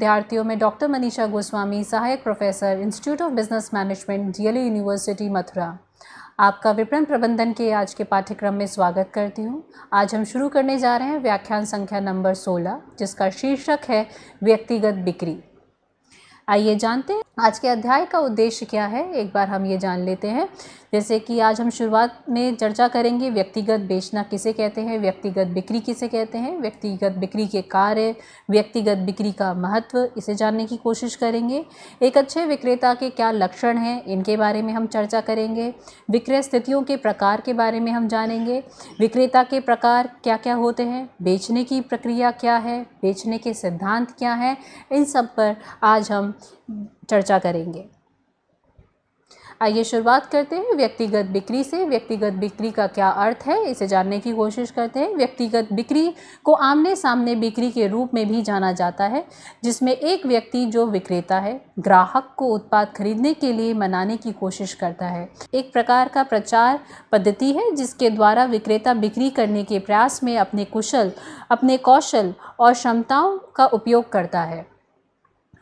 विद्यार्थियों में डॉक्टर मनीषा गोस्वामी सहायक professor institute of business management DLU university Mathura आपका विपणन प्रबंधन के आज के पाठ्यक्रम में स्वागत करती हूँ आज हम शुरू करने जा रहे हैं व्याख्यान संख्या नंबर 16 जिसका शीर्षक है व्यक्तिगत बिक्री आइए जानते हैं आज के अध्याय का उद्देश्य क्या है एक बार हम ये जान लेते हैं जैसे कि आज हम शुरुआत में चर्चा करेंगे व्यक्तिगत बेचना किसे कहते हैं व्यक्तिगत बिक्री किसे कहते हैं व्यक्तिगत बिक्री के कार्य व्यक्तिगत बिक्री का महत्व इसे जानने की कोशिश करेंगे एक अच्छे विक्रेता के क्या लक्षण हैं इनके बारे में हम चर्चा करेंगे विक्रय स्थितियों के प्रकार के बारे में हम जानेंगे विक्रेता के प्रकार क्या क्या होते हैं बेचने की प्रक्रिया क्या है बेचने के सिद्धांत क्या हैं इन सब पर आज हम चर्चा करेंगे आइए शुरुआत करते हैं व्यक्तिगत बिक्री से व्यक्तिगत बिक्री का क्या अर्थ है इसे जानने की कोशिश करते हैं व्यक्तिगत बिक्री को आमने सामने बिक्री के रूप में भी जाना जाता है जिसमें एक व्यक्ति जो विक्रेता है ग्राहक को उत्पाद खरीदने के लिए मनाने की कोशिश करता है एक प्रकार का प्रचार पद्धति है जिसके द्वारा विक्रेता बिक्री करने के प्रयास में अपने कुशल अपने कौशल और क्षमताओं का उपयोग करता है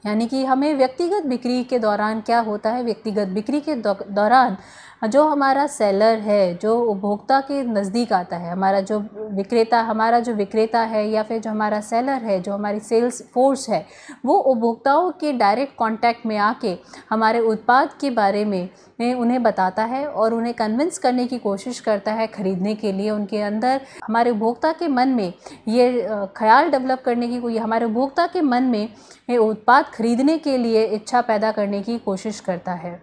यानी कि हमें व्यक्तिगत बिक्री के दौरान क्या होता है व्यक्तिगत बिक्री के दौरान हाँ, जो हमारा सेलर है जो उपभोक्ता के नज़दीक आता है हमारा जो विक्रेता हमारा जो विक्रेता है या फिर जो हमारा सेलर है जो हमारी सेल्स फोर्स है वो उपभोक्ताओं के डायरेक्ट कांटेक्ट में आके हमारे उत्पाद के बारे में उन्हें बताता है और उन्हें कन्विंस करने की कोशिश करता है ख़रीदने के लिए उनके अंदर हमारे उपभोक्ता के मन में ये ख्याल डेवलप करने की हमारे उपभोक्ता के मन में उत्पाद खरीदने के लिए इच्छा पैदा करने की कोशिश करता है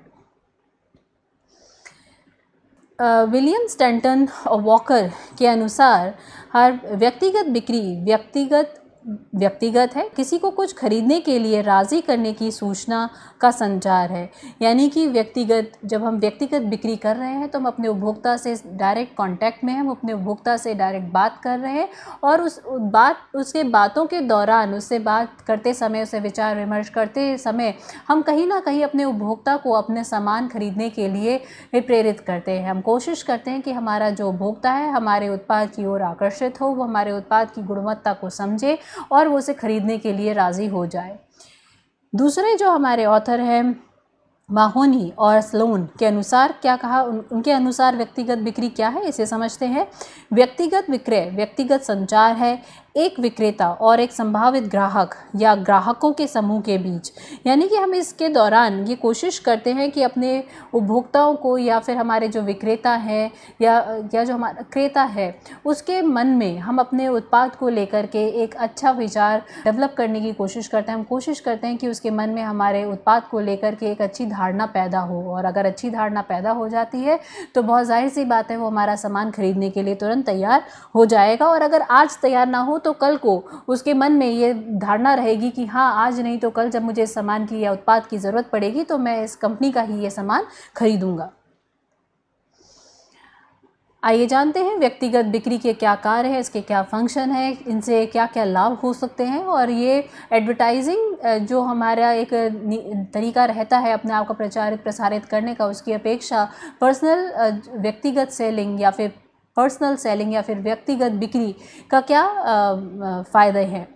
विलियम स्टैंटन वॉकर के अनुसार हर व्यक्तिगत बिक्री व्यक्तिगत व्यक्तिगत है किसी को कुछ खरीदने के लिए राज़ी करने की सूचना का संचार है यानी कि व्यक्तिगत जब हम व्यक्तिगत बिक्री कर रहे हैं तो हम अपने उपभोक्ता से डायरेक्ट कांटेक्ट में हम अपने उपभोक्ता से डायरेक्ट बात कर रहे हैं और उस बात उसके बातों के दौरान उससे बात करते समय उसे विचार विमर्श करते समय हम कहीं ना कहीं अपने उपभोक्ता को अपने सामान खरीदने के लिए प्रेरित करते हैं हम कोशिश करते हैं कि हमारा जो उपभोक्ता है हमारे उत्पाद की ओर आकर्षित हो वो हमारे उत्पाद की गुणवत्ता को समझे और वो उसे ख़रीदने के लिए राज़ी हो जाए दूसरे जो हमारे ऑथर हैं माहोनी और स्लोन के अनुसार क्या कहा उन, उनके अनुसार व्यक्तिगत बिक्री क्या है इसे समझते हैं व्यक्तिगत विक्रय व्यक्तिगत संचार है एक विक्रेता और एक संभावित ग्राहक या ग्राहकों के समूह के बीच यानी कि हम इसके दौरान ये कोशिश करते हैं कि अपने उपभोक्ताओं को या फिर हमारे जो विक्रेता हैं या या जो हमारा क्रेता है उसके मन में हम अपने उत्पाद को लेकर के एक अच्छा विचार डेवलप करने की कोशिश करते हैं हम कोशिश करते हैं कि उसके मन में हमारे उत्पाद को लेकर के एक अच्छी धारणा पैदा हो और अगर अच्छी धारणा पैदा हो जाती है तो बहुत जाहिर सी बात है वो हमारा सामान ख़रीदने के लिए तुरंत तैयार हो जाएगा और अगर आज तैयार ना हो तो कल को उसके मन में ये धारणा रहेगी कि हाँ आज नहीं तो कल जब मुझे इस सामान की या उत्पाद की ज़रूरत पड़ेगी तो मैं इस कंपनी का ही ये सामान खरीदूँगा आइए जानते हैं व्यक्तिगत बिक्री के क्या कार्य है इसके क्या फंक्शन है इनसे क्या क्या लाभ हो सकते हैं और ये एडवर्टाइजिंग जो हमारा एक तरीका रहता है अपने आप को प्रचारित प्रसारित करने का उसकी अपेक्षा पर्सनल व्यक्तिगत सेलिंग या फिर पर्सनल सेलिंग या फिर व्यक्तिगत बिक्री का क्या फ़ायदे हैं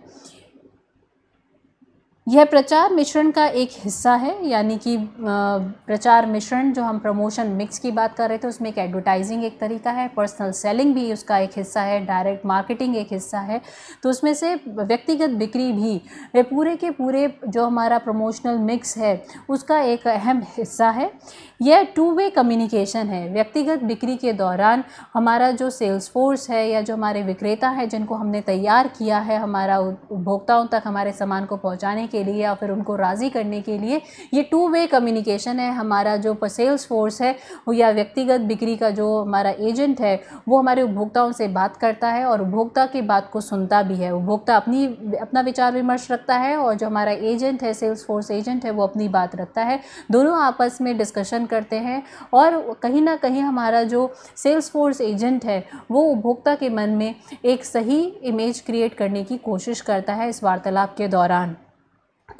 यह प्रचार मिश्रण का एक हिस्सा है यानी कि प्रचार मिश्रण जो हम प्रमोशन मिक्स की बात कर रहे थे उसमें एक एडवर्टाइजिंग एक तरीका है पर्सनल सेलिंग भी उसका एक हिस्सा है डायरेक्ट मार्केटिंग एक हिस्सा है तो उसमें से व्यक्तिगत बिक्री भी पूरे के पूरे जो हमारा प्रमोशनल मिक्स है उसका एक अहम हिस्सा है यह टू वे कम्युनिकेशन है व्यक्तिगत बिक्री के दौरान हमारा जो सेल्स फोर्स है या जो हमारे विक्रेता हैं जिनको हमने तैयार किया है हमारा उपभोक्ताओं तक हमारे सामान को पहुंचाने के लिए या फिर उनको राज़ी करने के लिए ये टू वे कम्युनिकेशन है हमारा जो सेल्स फोर्स है या व्यक्तिगत बिक्री का जो हमारा एजेंट है वो हमारे उपभोक्ताओं से बात करता है और उपभोक्ता की बात को सुनता भी है उपभोक्ता अपनी अपना विचार विमर्श रखता है और जो हमारा एजेंट है सेल्स फोर्स एजेंट है वो अपनी बात रखता है दोनों आपस में डिस्कशन करते हैं और कहीं ना कहीं हमारा जो सेल्स फोर्स एजेंट है वो उपभोक्ता के मन में एक सही इमेज क्रिएट करने की कोशिश करता है इस वार्तालाप के दौरान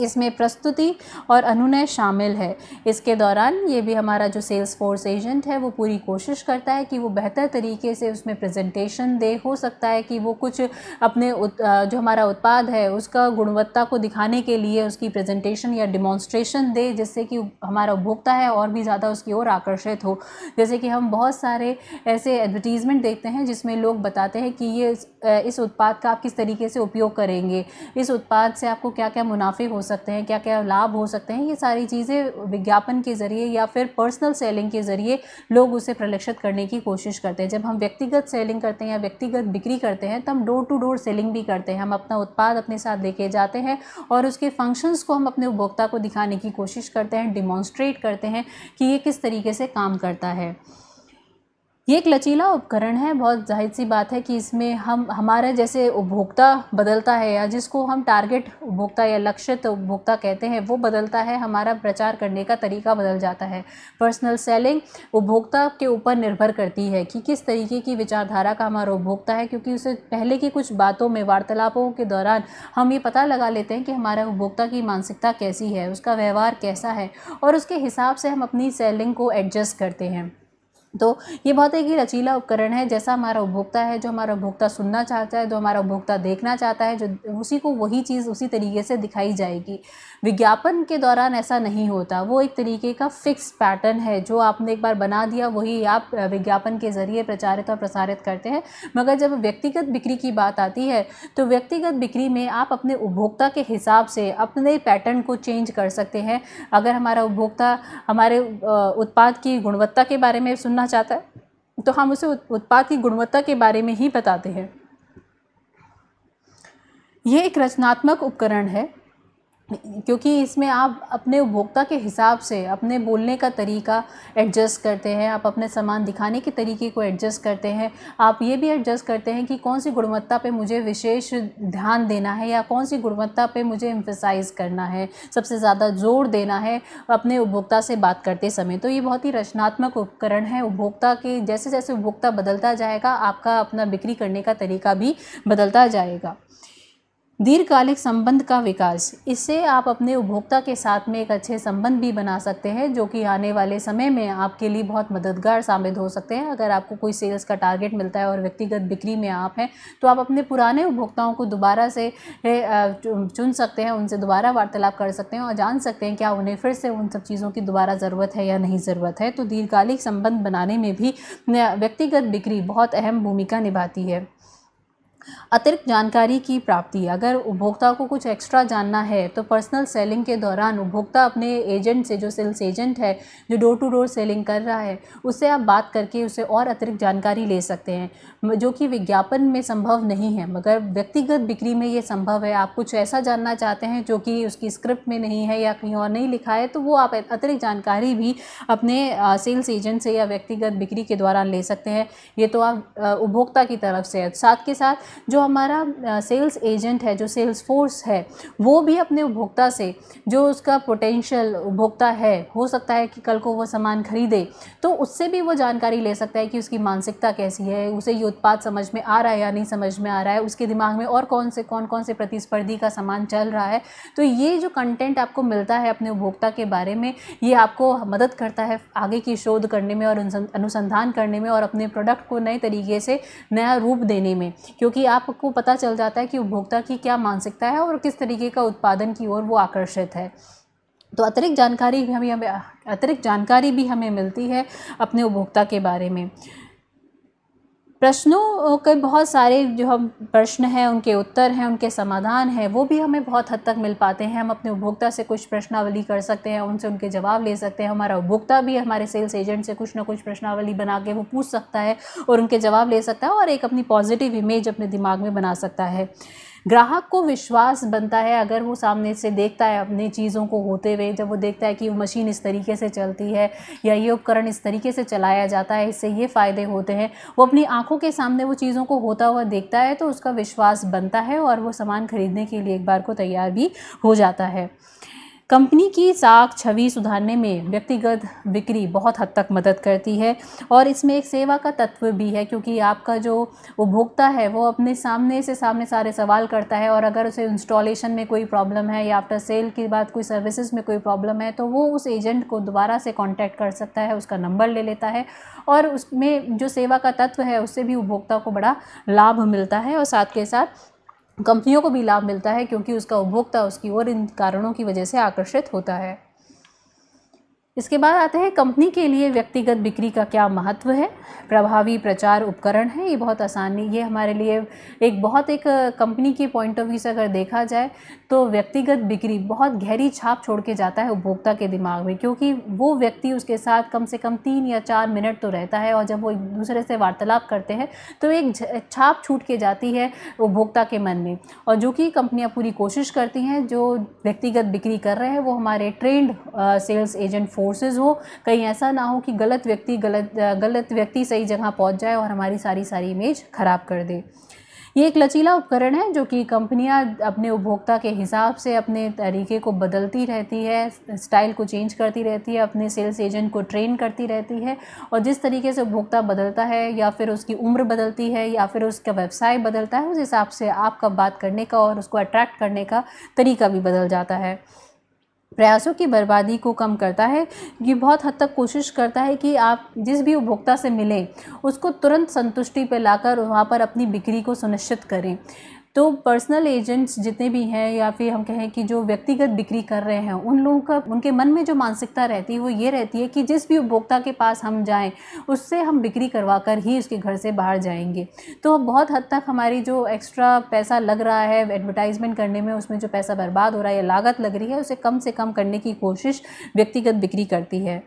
इसमें प्रस्तुति और अनुनय शामिल है इसके दौरान ये भी हमारा जो सेल्स फोर्स एजेंट है वो पूरी कोशिश करता है कि वो बेहतर तरीके से उसमें प्रेजेंटेशन दे हो सकता है कि वो कुछ अपने उत, जो हमारा उत्पाद है उसका गुणवत्ता को दिखाने के लिए उसकी प्रेजेंटेशन या डिमॉन्स्ट्रेशन दे जिससे कि हमारा उपभोक्ता है और भी ज़्यादा उसकी ओर आकर्षित हो जैसे कि हम बहुत सारे ऐसे एडवर्टीज़मेंट देखते हैं जिसमें लोग बताते हैं कि ये इस उत्पाद का आप किस तरीके से उपयोग करेंगे इस उत्पाद से आपको क्या क्या मुनाफे हो हो सकते हैं क्या क्या लाभ हो सकते हैं ये सारी चीज़ें विज्ञापन के ज़रिए या फिर पर्सनल सेलिंग के ज़रिए लोग उसे प्रलक्षित करने की कोशिश करते हैं जब हम व्यक्तिगत सेलिंग करते हैं या व्यक्तिगत बिक्री करते हैं तो हम डोर टू डोर सेलिंग भी करते हैं हम अपना उत्पाद अपने साथ लेके जाते हैं और उसके फंक्शंस को हम अपने उपभोक्ता को दिखाने की कोशिश करते हैं डिमॉन्स्ट्रेट करते हैं कि ये किस तरीके से काम करता है ये एक लचीला उपकरण है बहुत जाहिर सी बात है कि इसमें हम हमारा जैसे उपभोक्ता बदलता है या जिसको हम टारगेट उपभोक्ता या लक्षित उपभोक्ता कहते हैं वो बदलता है हमारा प्रचार करने का तरीका बदल जाता है पर्सनल सेलिंग उपभोक्ता के ऊपर निर्भर करती है कि किस तरीके की विचारधारा का हमारा उपभोक्ता है क्योंकि उसे पहले की कुछ बातों में वार्तालापों के दौरान हम ये पता लगा लेते हैं कि हमारा उपभोक्ता की मानसिकता कैसी है उसका व्यवहार कैसा है और उसके हिसाब से हम अपनी सेलिंग को एडजस्ट करते हैं तो ये बहुत एक ही लचीला उपकरण है जैसा हमारा उपभोक्ता है जो हमारा उपभोक्ता सुनना चाहता है जो हमारा उपभोक्ता देखना चाहता है जो उसी को वही चीज़ उसी तरीके से दिखाई जाएगी विज्ञापन के दौरान ऐसा नहीं होता वो एक तरीके का फ़िक्स पैटर्न है जो आपने एक बार बना दिया वही आप विज्ञापन के ज़रिए प्रचारित और प्रसारित करते हैं मगर जब व्यक्तिगत बिक्री की बात आती है तो व्यक्तिगत बिक्री में आप अपने उपभोक्ता के हिसाब से अपने पैटर्न को चेंज कर सकते हैं अगर हमारा उपभोक्ता हमारे उत्पाद की गुणवत्ता के बारे में सुनना चाहता है तो हम उसे उत्पाद की गुणवत्ता के बारे में ही बताते हैं ये एक रचनात्मक उपकरण है क्योंकि इसमें आप अपने उपभोक्ता के हिसाब से अपने बोलने का तरीका एडजस्ट करते हैं आप अपने सामान दिखाने के तरीके को एडजस्ट करते हैं आप ये भी एडजस्ट करते हैं कि कौन सी गुणवत्ता पे मुझे विशेष ध्यान देना है या कौन सी गुणवत्ता पे मुझे एम्फेसाइज़ करना है सबसे ज़्यादा जोर देना है अपने उपभोक्ता से बात करते समय तो ये बहुत ही रचनात्मक उपकरण है उपभोक्ता के जैसे जैसे उपभोक्ता बदलता जाएगा आपका अपना बिक्री करने का तरीका भी बदलता जाएगा दीर्घकालिक संबंध का विकास इससे आप अपने उपभोक्ता के साथ में एक अच्छे संबंध भी बना सकते हैं जो कि आने वाले समय में आपके लिए बहुत मददगार साबित हो सकते हैं अगर आपको कोई सेल्स का टारगेट मिलता है और व्यक्तिगत बिक्री में आप हैं तो आप अपने पुराने उपभोक्ताओं को दोबारा से चुन सकते हैं उनसे दोबारा वार्तालाप कर सकते हैं और जान सकते हैं क्या उन्हें फिर से उन सब चीज़ों की दोबारा ज़रूरत है या नहीं ज़रूरत है तो दीर्घकालिक संबंध बनाने में भी व्यक्तिगत बिक्री बहुत अहम भूमिका निभाती है अतिरिक्त जानकारी की प्राप्ति अगर उपभोक्ता को कुछ एक्स्ट्रा जानना है तो पर्सनल सेलिंग के दौरान उपभोक्ता अपने एजेंट से जो सेल्स एजेंट है जो डोर टू डोर सेलिंग कर रहा है उससे आप बात करके उसे और अतिरिक्त जानकारी ले सकते हैं जो कि विज्ञापन में संभव नहीं है मगर व्यक्तिगत बिक्री में ये संभव है आप कुछ ऐसा जानना चाहते हैं जो कि उसकी स्क्रिप्ट में नहीं है या कहीं और नहीं लिखा है तो वो आप अतिरिक्त जानकारी भी अपने सेल्स एजेंट से या व्यक्तिगत बिक्री के द्वारा ले सकते हैं ये तो आप उपभोक्ता की तरफ से साथ के साथ जो हमारा सेल्स एजेंट है जो सेल्स फोर्स है वो भी अपने उपभोक्ता से जो उसका पोटेंशियल उपभोक्ता है हो सकता है कि कल को वो सामान खरीदे तो उससे भी वो जानकारी ले सकता है कि उसकी मानसिकता कैसी है उसे ये उत्पाद समझ में आ रहा है या नहीं समझ में आ रहा है उसके दिमाग में और कौन से कौन कौन से प्रतिस्पर्धी का सामान चल रहा है तो ये जो कंटेंट आपको मिलता है अपने उपभोक्ता के बारे में ये आपको मदद करता है आगे की शोध करने में और अनुसंधान करने में और अपने प्रोडक्ट को नए तरीके से नया रूप देने में क्योंकि कि आपको पता चल जाता है कि उपभोक्ता की क्या मानसिकता है और किस तरीके का उत्पादन की ओर वो आकर्षित है तो अतिरिक्त जानकारी भी हमें अतिरिक्त जानकारी भी हमें मिलती है अपने उपभोक्ता के बारे में प्रश्नों के बहुत सारे जो हम प्रश्न हैं उनके उत्तर हैं उनके समाधान हैं वो भी हमें बहुत हद तक मिल पाते हैं हम अपने उपभोक्ता से कुछ प्रश्नावली कर सकते हैं उनसे उनके जवाब ले सकते हैं हमारा उपभोक्ता भी हमारे सेल्स एजेंट से कुछ ना कुछ प्रश्नावली बना के वो पूछ सकता है और उनके जवाब ले सकता है और एक अपनी पॉजिटिव इमेज अपने दिमाग में बना सकता है ग्राहक को विश्वास बनता है अगर वो सामने से देखता है अपनी चीज़ों को होते हुए जब वो देखता है कि वो मशीन इस तरीके से चलती है या ये उपकरण इस तरीके से चलाया जाता है इससे ये फ़ायदे होते हैं वो अपनी आँखों के सामने वो चीज़ों को होता हुआ देखता है तो उसका विश्वास बनता है और वो सामान ख़रीदने के लिए एक बार को तैयार भी हो जाता है कंपनी की साख छवि सुधारने में व्यक्तिगत बिक्री बहुत हद तक मदद करती है और इसमें एक सेवा का तत्व भी है क्योंकि आपका जो उपभोक्ता है वो अपने सामने से सामने सारे सवाल करता है और अगर उसे इंस्टॉलेशन में कोई प्रॉब्लम है या आफ्टर सेल की बात कोई सर्विसेज में कोई प्रॉब्लम है तो वो उस एजेंट को दोबारा से कॉन्टैक्ट कर सकता है उसका नंबर ले लेता है और उसमें जो सेवा का तत्व है उससे भी उपभोक्ता को बड़ा लाभ मिलता है और साथ के साथ कंपनियों को भी लाभ मिलता है क्योंकि उसका उपभोक्ता उसकी ओर इन कारणों की वजह से आकर्षित होता है इसके बाद आते हैं कंपनी के लिए व्यक्तिगत बिक्री का क्या महत्व है प्रभावी प्रचार उपकरण है ये बहुत आसानी ये हमारे लिए एक बहुत एक कंपनी के पॉइंट ऑफ व्यू से अगर देखा जाए तो व्यक्तिगत बिक्री बहुत गहरी छाप छोड़ के जाता है उपभोक्ता के दिमाग में क्योंकि वो व्यक्ति उसके साथ कम से कम तीन या चार मिनट तो रहता है और जब वो एक दूसरे से वार्तालाप करते हैं तो एक छाप छूट के जाती है उपभोक्ता के मन में और जो कि कंपनियाँ पूरी कोशिश करती हैं जो व्यक्तिगत बिक्री कर रहे हैं वो हमारे ट्रेंड सेल्स एजेंट फोर्सेज हो कहीं ऐसा ना हो कि गलत व्यक्ति गलत गलत व्यक्ति सही जगह पहुँच जाए और हमारी सारी सारी इमेज ख़राब कर दे ये एक लचीला उपकरण है जो कि कंपनियां अपने उपभोक्ता के हिसाब से अपने तरीके को बदलती रहती है स्टाइल को चेंज करती रहती है अपने सेल्स एजेंट को ट्रेन करती रहती है और जिस तरीके से उपभोक्ता बदलता है या फिर उसकी उम्र बदलती है या फिर उसका व्यवसाय बदलता है उस हिसाब से आपका बात करने का और उसको अट्रैक्ट करने का तरीका भी बदल जाता है प्रयासों की बर्बादी को कम करता है ये बहुत हद तक कोशिश करता है कि आप जिस भी उपभोक्ता से मिलें उसको तुरंत संतुष्टि पर लाकर वहाँ पर अपनी बिक्री को सुनिश्चित करें तो पर्सनल एजेंट्स जितने भी हैं या फिर हम कहें कि जो व्यक्तिगत बिक्री कर रहे हैं उन लोगों का उनके मन में जो मानसिकता रहती है वो ये रहती है कि जिस भी उपभोक्ता के पास हम जाएँ उससे हम बिक्री करवा कर ही उसके घर से बाहर जाएंगे तो बहुत हद तक हमारी जो एक्स्ट्रा पैसा लग रहा है एडवर्टाइजमेंट करने में उसमें जो पैसा बर्बाद हो रहा है या लागत लग रही है उसे कम से कम करने की कोशिश व्यक्तिगत बिक्री करती है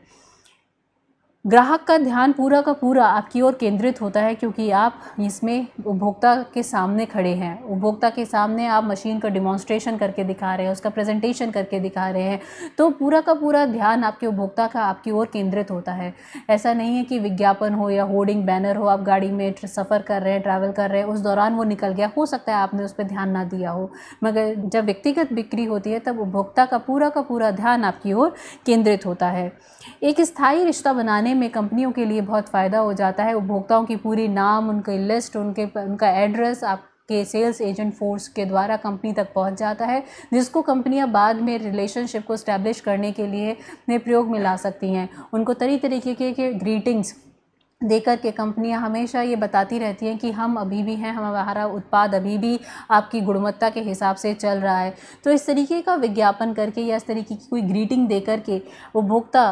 ग्राहक का ध्यान पूरा का पूरा आपकी ओर केंद्रित होता है क्योंकि आप इसमें उपभोक्ता के सामने खड़े हैं उपभोक्ता के सामने आप मशीन का डिमॉन्स्ट्रेशन करके दिखा रहे हैं उसका प्रेजेंटेशन करके दिखा रहे हैं तो पूरा का पूरा ध्यान आपके उपभोक्ता का आपकी ओर केंद्रित होता है ऐसा नहीं है कि विज्ञापन हो या होर्डिंग बैनर हो आप गाड़ी में सफ़र कर रहे हैं ट्रैवल कर रहे हैं उस दौरान वो निकल गया हो सकता है आपने उस पर ध्यान ना दिया हो मगर जब व्यक्तिगत बिक्री होती है तब उपभोक्ता का पूरा का पूरा ध्यान आपकी ओर केंद्रित होता है एक स्थायी रिश्ता बनाने में कंपनियों के लिए बहुत फ़ायदा हो जाता है उपभोक्ताओं की पूरी नाम उनके लिस्ट उनके उनका एड्रेस आप के सेल्स एजेंट फोर्स के द्वारा कंपनी तक पहुंच जाता है जिसको कंपनियां बाद में रिलेशनशिप को स्टैब्लिश करने के लिए प्रयोग में ला सकती हैं उनको तरी तरीके के, के ग्रीटिंग्स देकर के कंपनियां हमेशा ये बताती रहती हैं कि हम अभी भी हैं हमारा उत्पाद अभी भी आपकी गुणवत्ता के हिसाब से चल रहा है तो इस तरीके का विज्ञापन करके या इस तरीके की कोई ग्रीटिंग दे करके उपभोक्ता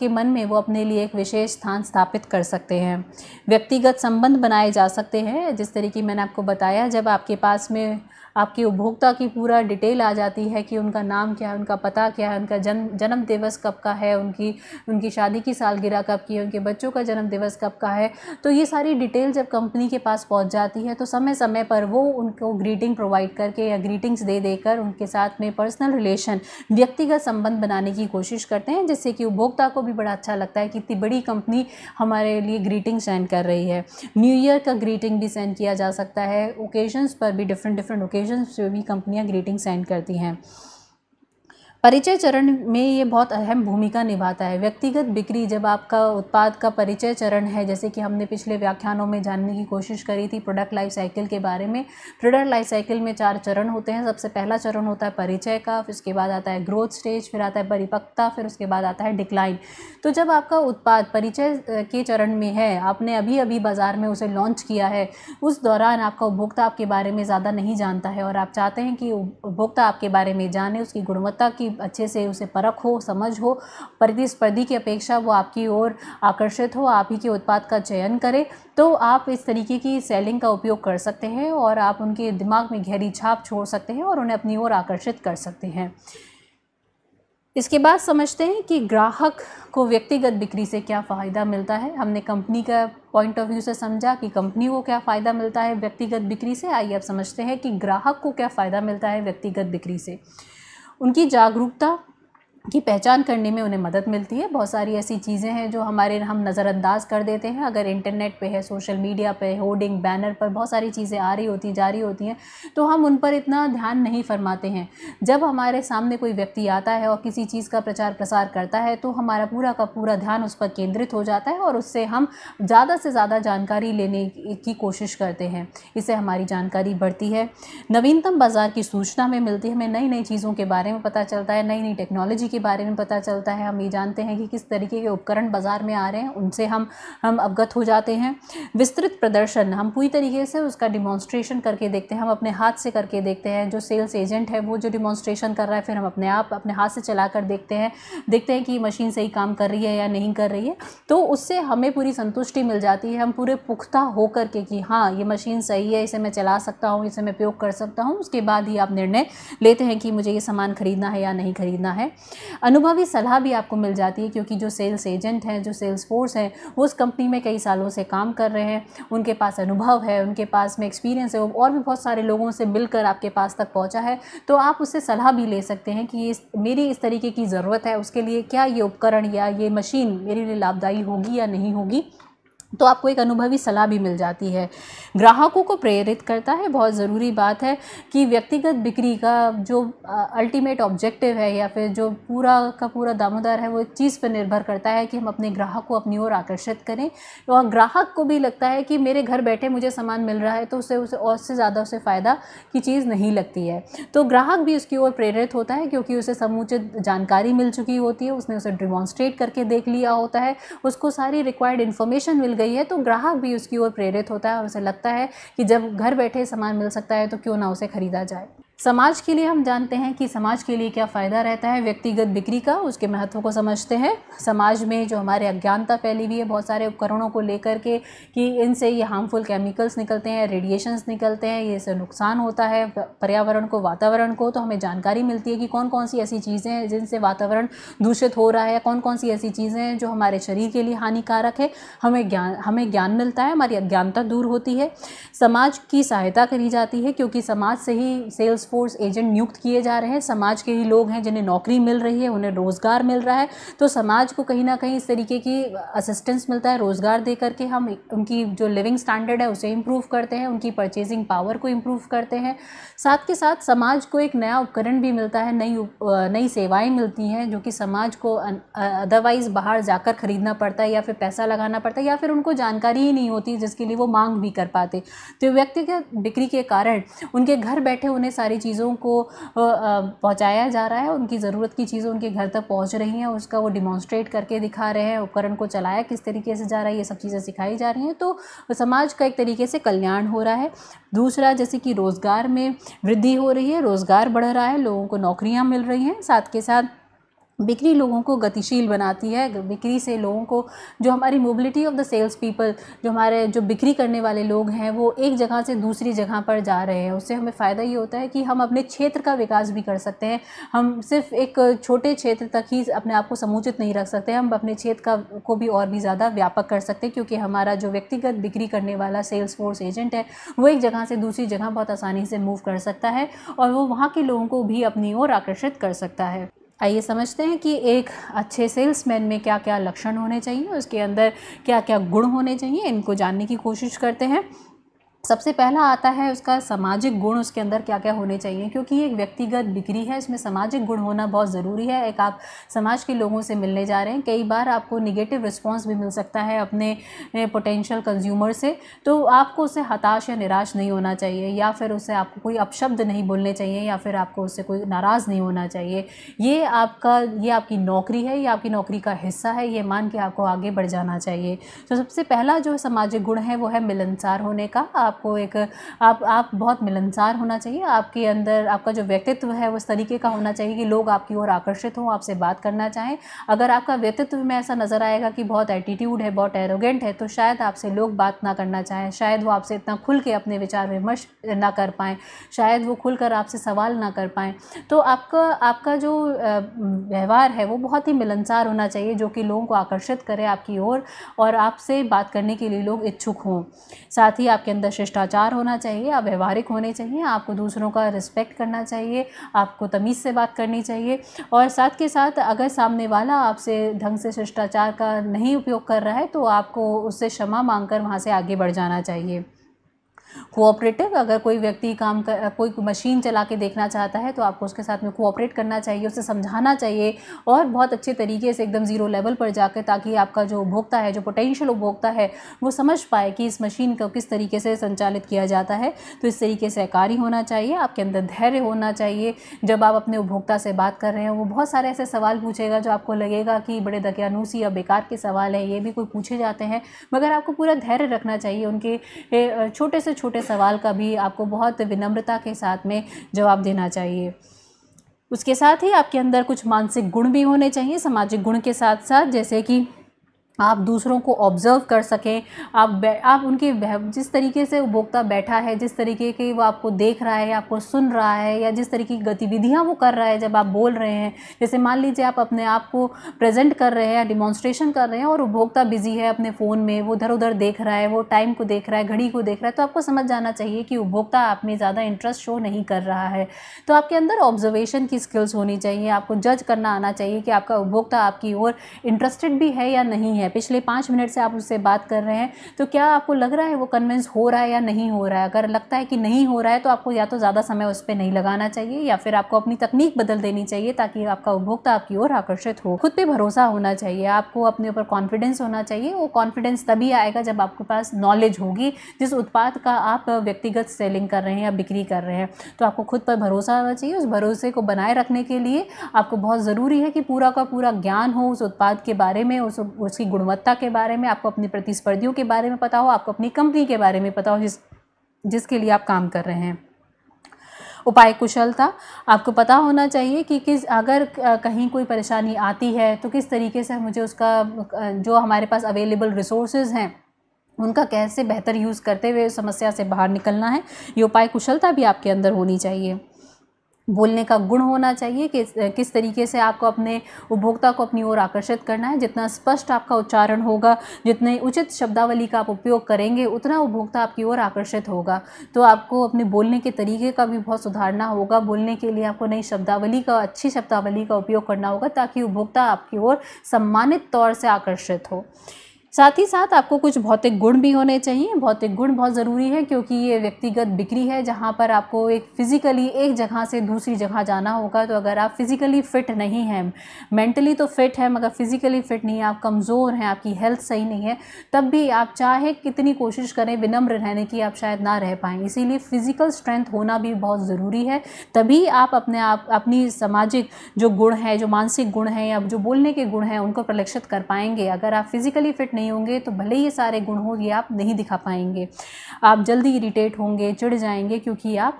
के मन में वो अपने लिए एक विशेष स्थान स्थापित कर सकते हैं व्यक्तिगत संबंध बनाए जा सकते हैं जिस तरीके मैंने आपको बताया जब आपके पास में आपके उपभोक्ता की पूरा डिटेल आ जाती है कि उनका नाम क्या है उनका पता क्या है उनका जन्म जन्म दिवस कब का है उनकी उनकी शादी की सालगिरह कब की है उनके बच्चों का जन्म दिवस कब का है तो ये सारी डिटेल जब कंपनी के पास पहुँच जाती है तो समय समय पर वो उनको ग्रीटिंग प्रोवाइड करके या ग्रीटिंग्स दे देकर उनके साथ में पर्सनल रिलेशन व्यक्तिगत संबंध बनाने की कोशिश करते हैं जिससे कि उपभोक्ता को भी बड़ा अच्छा लगता है कि इतनी बड़ी कंपनी हमारे लिए ग्रीटिंग सेंड कर रही है न्यू ईयर का ग्रीटिंग भी सेंड किया जा सकता है ओकेजन्स पर भी डिफरेंट डिफरेंट ओकेज एसोसिएशन से भी कंपनियां ग्रीटिंग सेंड करती हैं परिचय चरण में ये बहुत अहम भूमिका निभाता है व्यक्तिगत बिक्री जब आपका उत्पाद का परिचय चरण है जैसे कि हमने पिछले व्याख्यानों में जानने की कोशिश करी थी प्रोडक्ट लाइफ साइकिल के बारे में प्रोडक्ट लाइफ साइकिल में चार चरण होते हैं सबसे पहला चरण होता है परिचय का फिर उसके बाद आता है ग्रोथ स्टेज फिर आता है परिपक्वता फिर उसके बाद आता है डिक्लाइन तो जब आपका उत्पाद परिचय के चरण में है आपने अभी अभी बाज़ार में उसे लॉन्च किया है उस दौरान आपका उपभोक्ता आपके बारे में ज़्यादा नहीं जानता है और आप चाहते हैं कि उपभोक्ता आपके बारे में जाने उसकी गुणवत्ता की अच्छे से उसे परख हो समझ हो प्रतिस्पर्धी की अपेक्षा वो आपकी ओर आकर्षित हो आप ही के उत्पाद का चयन करें तो आप इस तरीके की सेलिंग का उपयोग कर सकते हैं और आप उनके दिमाग में गहरी छाप छोड़ सकते हैं और उन्हें अपनी ओर आकर्षित कर सकते हैं इसके बाद समझते हैं कि ग्राहक को व्यक्तिगत बिक्री से क्या फ़ायदा मिलता है हमने कंपनी का पॉइंट ऑफ व्यू से समझा कि कंपनी को क्या फ़ायदा मिलता है व्यक्तिगत बिक्री से आइए अब समझते हैं कि ग्राहक को क्या फ़ायदा मिलता है व्यक्तिगत बिक्री से उनकी जागरूकता की पहचान करने में उन्हें मदद मिलती है बहुत सारी ऐसी चीज़ें हैं जो हमारे हम नज़रअंदाज कर देते हैं अगर इंटरनेट पे है सोशल मीडिया पे होर्डिंग बैनर पर बहुत सारी चीज़ें आ रही होती जा रही होती हैं तो हम उन पर इतना ध्यान नहीं फरमाते हैं जब हमारे सामने कोई व्यक्ति आता है और किसी चीज़ का प्रचार प्रसार करता है तो हमारा पूरा का पूरा ध्यान उस पर केंद्रित हो जाता है और उससे हम ज़्यादा से ज़्यादा जानकारी लेने की कोशिश करते हैं इससे हमारी जानकारी बढ़ती है नवीनतम बाज़ार की सूचना हमें मिलती है हमें नई नई चीज़ों के बारे में पता चलता है नई नई टेक्नोलॉजी के बारे में पता चलता है हम ये जानते हैं कि किस तरीके के उपकरण बाज़ार में आ रहे हैं उनसे हम हम अवगत हो जाते हैं विस्तृत प्रदर्शन हम पूरी तरीके से उसका डिमॉन्स्ट्रेशन करके देखते हैं हम अपने हाथ से करके देखते हैं जो सेल्स एजेंट है वो जो डिमॉन्स्ट्रेशन कर रहा है फिर हम अपने आप अपने हाथ से चला कर देखते हैं देखते हैं कि मशीन सही काम कर रही है या नहीं कर रही है तो उससे हमें पूरी संतुष्टि मिल जाती है हम पूरे पुख्ता होकर के कि हाँ ये मशीन सही है इसे मैं चला सकता हूँ इसे मैं प्रयोग कर सकता हूँ उसके बाद ही आप निर्णय लेते हैं कि मुझे ये सामान ख़रीदना है या नहीं ख़रीदना है अनुभवी सलाह भी आपको मिल जाती है क्योंकि जो सेल्स एजेंट हैं जो सेल्स फोर्स हैं वो उस कंपनी में कई सालों से काम कर रहे हैं उनके पास अनुभव है उनके पास में एक्सपीरियंस है और भी बहुत सारे लोगों से मिलकर आपके पास तक पहुँचा है तो आप उससे सलाह भी ले सकते हैं कि इस मेरी इस तरीके की ज़रूरत है उसके लिए क्या ये उपकरण या ये मशीन मेरे लिए लाभदायी होगी या नहीं होगी तो आपको एक अनुभवी सलाह भी मिल जाती है ग्राहकों को प्रेरित करता है बहुत ज़रूरी बात है कि व्यक्तिगत बिक्री का जो अल्टीमेट ऑब्जेक्टिव है या फिर जो पूरा का पूरा दामोदर है वो एक चीज़ पर निर्भर करता है कि हम अपने ग्राहक को अपनी ओर आकर्षित करें और तो हाँ, ग्राहक को भी लगता है कि मेरे घर बैठे मुझे सामान मिल रहा है तो उसे उसे और से ज़्यादा उसे फ़ायदा की चीज़ नहीं लगती है तो ग्राहक भी उसकी ओर प्रेरित होता है क्योंकि उसे समुचित जानकारी मिल चुकी होती है उसने उसे डिमॉन्स्ट्रेट करके देख लिया होता है उसको सारी रिक्वायर्ड इन्फॉर्मेशन मिल गई है तो ग्राहक भी उसकी ओर प्रेरित होता है और उसे लगता है कि जब घर बैठे सामान मिल सकता है तो क्यों ना उसे ख़रीदा जाए समाज के लिए हम जानते हैं कि समाज के लिए क्या फ़ायदा रहता है व्यक्तिगत बिक्री का उसके महत्व को समझते हैं समाज में जो हमारे अज्ञानता फैली हुई है बहुत सारे उपकरणों को लेकर के कि इनसे ये हार्मफुल केमिकल्स निकलते हैं रेडिएशंस निकलते हैं ये से नुकसान होता है पर्यावरण को वातावरण को तो हमें जानकारी मिलती है कि कौन कौन सी ऐसी चीज़ें हैं जिनसे वातावरण दूषित हो रहा है कौन कौन सी ऐसी चीज़ें हैं जो हमारे शरीर के लिए हानिकारक है हमें ज्ञान हमें ज्ञान मिलता है हमारी अज्ञानता दूर होती है समाज की सहायता करी जाती है क्योंकि समाज से ही सेल्स फोर्स एजेंट नियुक्त किए जा रहे हैं समाज के ही लोग हैं जिन्हें नौकरी मिल रही है उन्हें रोज़गार मिल रहा है तो समाज को कहीं ना कहीं इस तरीके की असिस्टेंस मिलता है रोज़गार दे करके हम उनकी जो लिविंग स्टैंडर्ड है उसे इम्प्रूव करते हैं उनकी परचेजिंग पावर को इम्प्रूव करते हैं साथ के साथ समाज को एक नया उपकरण भी मिलता है नई नई सेवाएं मिलती हैं जो कि समाज को अदरवाइज़ बाहर जाकर ख़रीदना पड़ता है या फिर पैसा लगाना पड़ता है या फिर उनको जानकारी ही नहीं होती जिसके लिए वो मांग भी कर पाते तो व्यक्तिगत बिक्री के कारण उनके घर बैठे उन्हें सारी सारी चीज़ों को पहुँचाया जा रहा है उनकी ज़रूरत की चीज़ें उनके घर तक पहुँच रही हैं उसका वो डिमॉन्स्ट्रेट करके दिखा रहे हैं उपकरण को चलाया किस तरीके से जा रहा है ये सब चीज़ें सिखाई जा रही हैं तो समाज का एक तरीके से कल्याण हो रहा है दूसरा जैसे कि रोज़गार में वृद्धि हो रही है रोज़गार बढ़ रहा है लोगों को नौकरियाँ मिल रही हैं साथ के साथ बिक्री लोगों को गतिशील बनाती है बिक्री से लोगों को जो हमारी mobility of the sales people जो हमारे जो बिक्री करने वाले लोग हैं वो एक जगह से दूसरी जगह पर जा रहे हैं उससे हमें फ़ायदा ये होता है कि हम अपने क्षेत्र का विकास भी कर सकते हैं हम सिर्फ एक छोटे क्षेत्र तक ही अपने आप को समुचित नहीं रख सकते हम अपने क्षेत्र का को भी और भी ज़्यादा व्यापक कर सकते हैं क्योंकि हमारा जो व्यक्तिगत बिक्री करने वाला सेल्स फोर्स एजेंट है वो एक जगह से दूसरी जगह बहुत आसानी से मूव कर सकता है और वो वहाँ के लोगों को भी अपनी ओर आकर्षित कर सकता है आइए समझते हैं कि एक अच्छे सेल्समैन में क्या क्या लक्षण होने चाहिए उसके अंदर क्या क्या गुण होने चाहिए इनको जानने की कोशिश करते हैं सबसे पहला आता है उसका सामाजिक गुण उसके अंदर क्या क्या होने चाहिए क्योंकि ये एक व्यक्तिगत डिग्री है इसमें सामाजिक गुण होना बहुत ज़रूरी है एक आप समाज के लोगों से मिलने जा रहे हैं कई बार आपको निगेटिव रिस्पांस भी मिल सकता है अपने पोटेंशियल कंज्यूमर से तो आपको उसे हताश या निराश नहीं होना चाहिए या फिर उसे आपको कोई अपशब्द नहीं बोलने चाहिए या फिर आपको उससे कोई नाराज़ नहीं होना चाहिए ये आपका ये आपकी नौकरी है ये आपकी नौकरी का हिस्सा है ये मान के आपको आगे बढ़ जाना चाहिए तो सबसे पहला जो सामाजिक गुण है वो है मिलनसार होने का आप आपको एक आप आप बहुत मिलनसार होना चाहिए आपके अंदर आपका जो व्यक्तित्व है उस तरीके का होना चाहिए कि लोग आपकी ओर आकर्षित हों आपसे बात करना चाहें अगर आपका व्यक्तित्व में ऐसा नज़र आएगा कि बहुत एटीट्यूड है बहुत एरोगेंट है तो शायद आपसे लोग बात ना करना चाहें शायद वो आपसे इतना खुल के अपने विचार विमर्श ना कर पाएँ शायद वो खुलकर आपसे सवाल ना कर पाएँ तो आपका आपका जो व्यवहार है वो बहुत ही मिलनसार होना चाहिए जो कि लोगों को आकर्षित करे आपकी ओर और आपसे बात करने के लिए लोग इच्छुक हों साथ ही आपके अंदर शिष्टाचार होना चाहिए आप व्यवहारिक होने चाहिए आपको दूसरों का रिस्पेक्ट करना चाहिए आपको तमीज़ से बात करनी चाहिए और साथ के साथ अगर सामने वाला आपसे ढंग से शिष्टाचार का नहीं उपयोग कर रहा है तो आपको उससे क्षमा मांग कर वहाँ से आगे बढ़ जाना चाहिए कोऑपरेटिव अगर कोई व्यक्ति काम कर कोई मशीन चला के देखना चाहता है तो आपको उसके साथ में कोऑपरेट करना चाहिए उसे समझाना चाहिए और बहुत अच्छे तरीके से एकदम ज़ीरो लेवल पर जाकर ताकि आपका जो उपभोक्ता है जो पोटेंशियल उपभोक्ता है वो समझ पाए कि इस मशीन को किस तरीके से संचालित किया जाता है तो इस तरीके से कार्य होना चाहिए आपके अंदर धैर्य होना चाहिए जब आप अपने उपभोक्ता से बात कर रहे हैं वो बहुत सारे ऐसे सवाल पूछेगा जो आपको लगेगा कि बड़े दकियानूसी या बेकार के सवाल हैं ये भी कोई पूछे जाते हैं मगर आपको पूरा धैर्य रखना चाहिए उनके छोटे से छोटे सवाल का भी आपको बहुत विनम्रता के साथ में जवाब देना चाहिए उसके साथ ही आपके अंदर कुछ मानसिक गुण भी होने चाहिए सामाजिक गुण के साथ साथ जैसे कि आप दूसरों को ऑब्ज़र्व कर सकें आप आप उनकी जिस तरीके से उपभोक्ता बैठा है जिस तरीके के वो आपको देख रहा है आपको सुन रहा है या जिस तरीके की गतिविधियाँ वो कर रहा है जब आप बोल रहे हैं जैसे मान लीजिए आप अपने आप को प्रेजेंट कर रहे हैं या डिमॉन्स्ट्रेशन कर रहे हैं और उपभोक्ता बिजी है अपने फ़ोन में वो इधर उधर देख रहा है वो टाइम को देख रहा है घड़ी को देख रहा है तो आपको समझ जाना चाहिए कि उपभोक्ता आप में ज़्यादा इंटरेस्ट शो नहीं कर रहा है तो आपके अंदर ऑब्जर्वेशन की स्किल्स होनी चाहिए आपको जज करना आना चाहिए कि आपका उपभोक्ता आपकी ओर इंटरेस्टेड भी है या नहीं है है पिछले पाँच मिनट से आप उससे बात कर रहे हैं तो क्या आपको लग रहा है वो कन्विंस हो रहा है या नहीं हो रहा है अगर लगता है कि नहीं हो रहा है तो आपको या तो ज़्यादा समय उस पर नहीं लगाना चाहिए या फिर आपको अपनी तकनीक बदल देनी चाहिए ताकि आपका उपभोक्ता आपकी ओर आकर्षित हो खुद पर भरोसा होना चाहिए आपको अपने ऊपर कॉन्फिडेंस होना चाहिए वो कॉन्फिडेंस तभी आएगा जब आपके पास नॉलेज होगी जिस उत्पाद का आप व्यक्तिगत सेलिंग कर रहे हैं या बिक्री कर रहे हैं तो आपको खुद पर भरोसा होना चाहिए उस भरोसे को बनाए रखने के लिए आपको बहुत ज़रूरी है कि पूरा का पूरा ज्ञान हो उस उत्पाद के बारे में उस उसकी गुणवत्ता के बारे में आपको अपनी प्रतिस्पर्धियों के बारे में पता हो आपको अपनी कंपनी के बारे में पता हो जिस जिसके लिए आप काम कर रहे हैं उपाय कुशलता आपको पता होना चाहिए कि किस अगर कहीं कोई परेशानी आती है तो किस तरीके से मुझे उसका जो हमारे पास अवेलेबल रिसोर्सेज हैं उनका कैसे बेहतर यूज़ करते हुए समस्या से बाहर निकलना है ये उपाय कुशलता भी आपके अंदर होनी चाहिए बोलने का गुण होना चाहिए कि किस तरीके से आपको अपने उपभोक्ता को अपनी ओर आकर्षित करना है जितना स्पष्ट आपका उच्चारण होगा जितने उचित शब्दावली का आप उपयोग करेंगे उतना उपभोक्ता आपकी ओर आकर्षित होगा तो आपको अपने बोलने के तरीके का भी बहुत सुधारना होगा बोलने के लिए आपको नई शब्दावली का अच्छी शब्दावली का उपयोग करना होगा ताकि उपभोक्ता आपकी ओर सम्मानित तौर से आकर्षित हो साथ ही साथ आपको कुछ भौतिक गुण भी होने चाहिए भौतिक गुण बहुत ज़रूरी है क्योंकि ये व्यक्तिगत बिक्री है जहाँ पर आपको एक फ़िज़िकली एक जगह से दूसरी जगह जाना होगा तो अगर आप फ़िज़िकली फ़िट नहीं हैं मेंटली तो फ़िट है मगर फ़िज़िकली फ़िट नहीं है आप कमज़ोर हैं आपकी हेल्थ सही नहीं है तब भी आप चाहे कितनी कोशिश करें विनम्र रहने की आप शायद ना रह पाएँ इसीलिए फ़िज़िकल स्ट्रेंथ होना भी बहुत ज़रूरी है तभी आप अपने आप अपनी सामाजिक जो गुण है जो मानसिक गुण है या जो बोलने के गुण हैं उनको प्रलक्षित कर पाएंगे अगर आप फ़िज़िकली फ़िट नहीं नहीं होंगे तो भले ही ये सारे गुण हों ये आप नहीं दिखा पाएंगे आप जल्दी इरीटेट होंगे चिड़ जाएंगे क्योंकि आप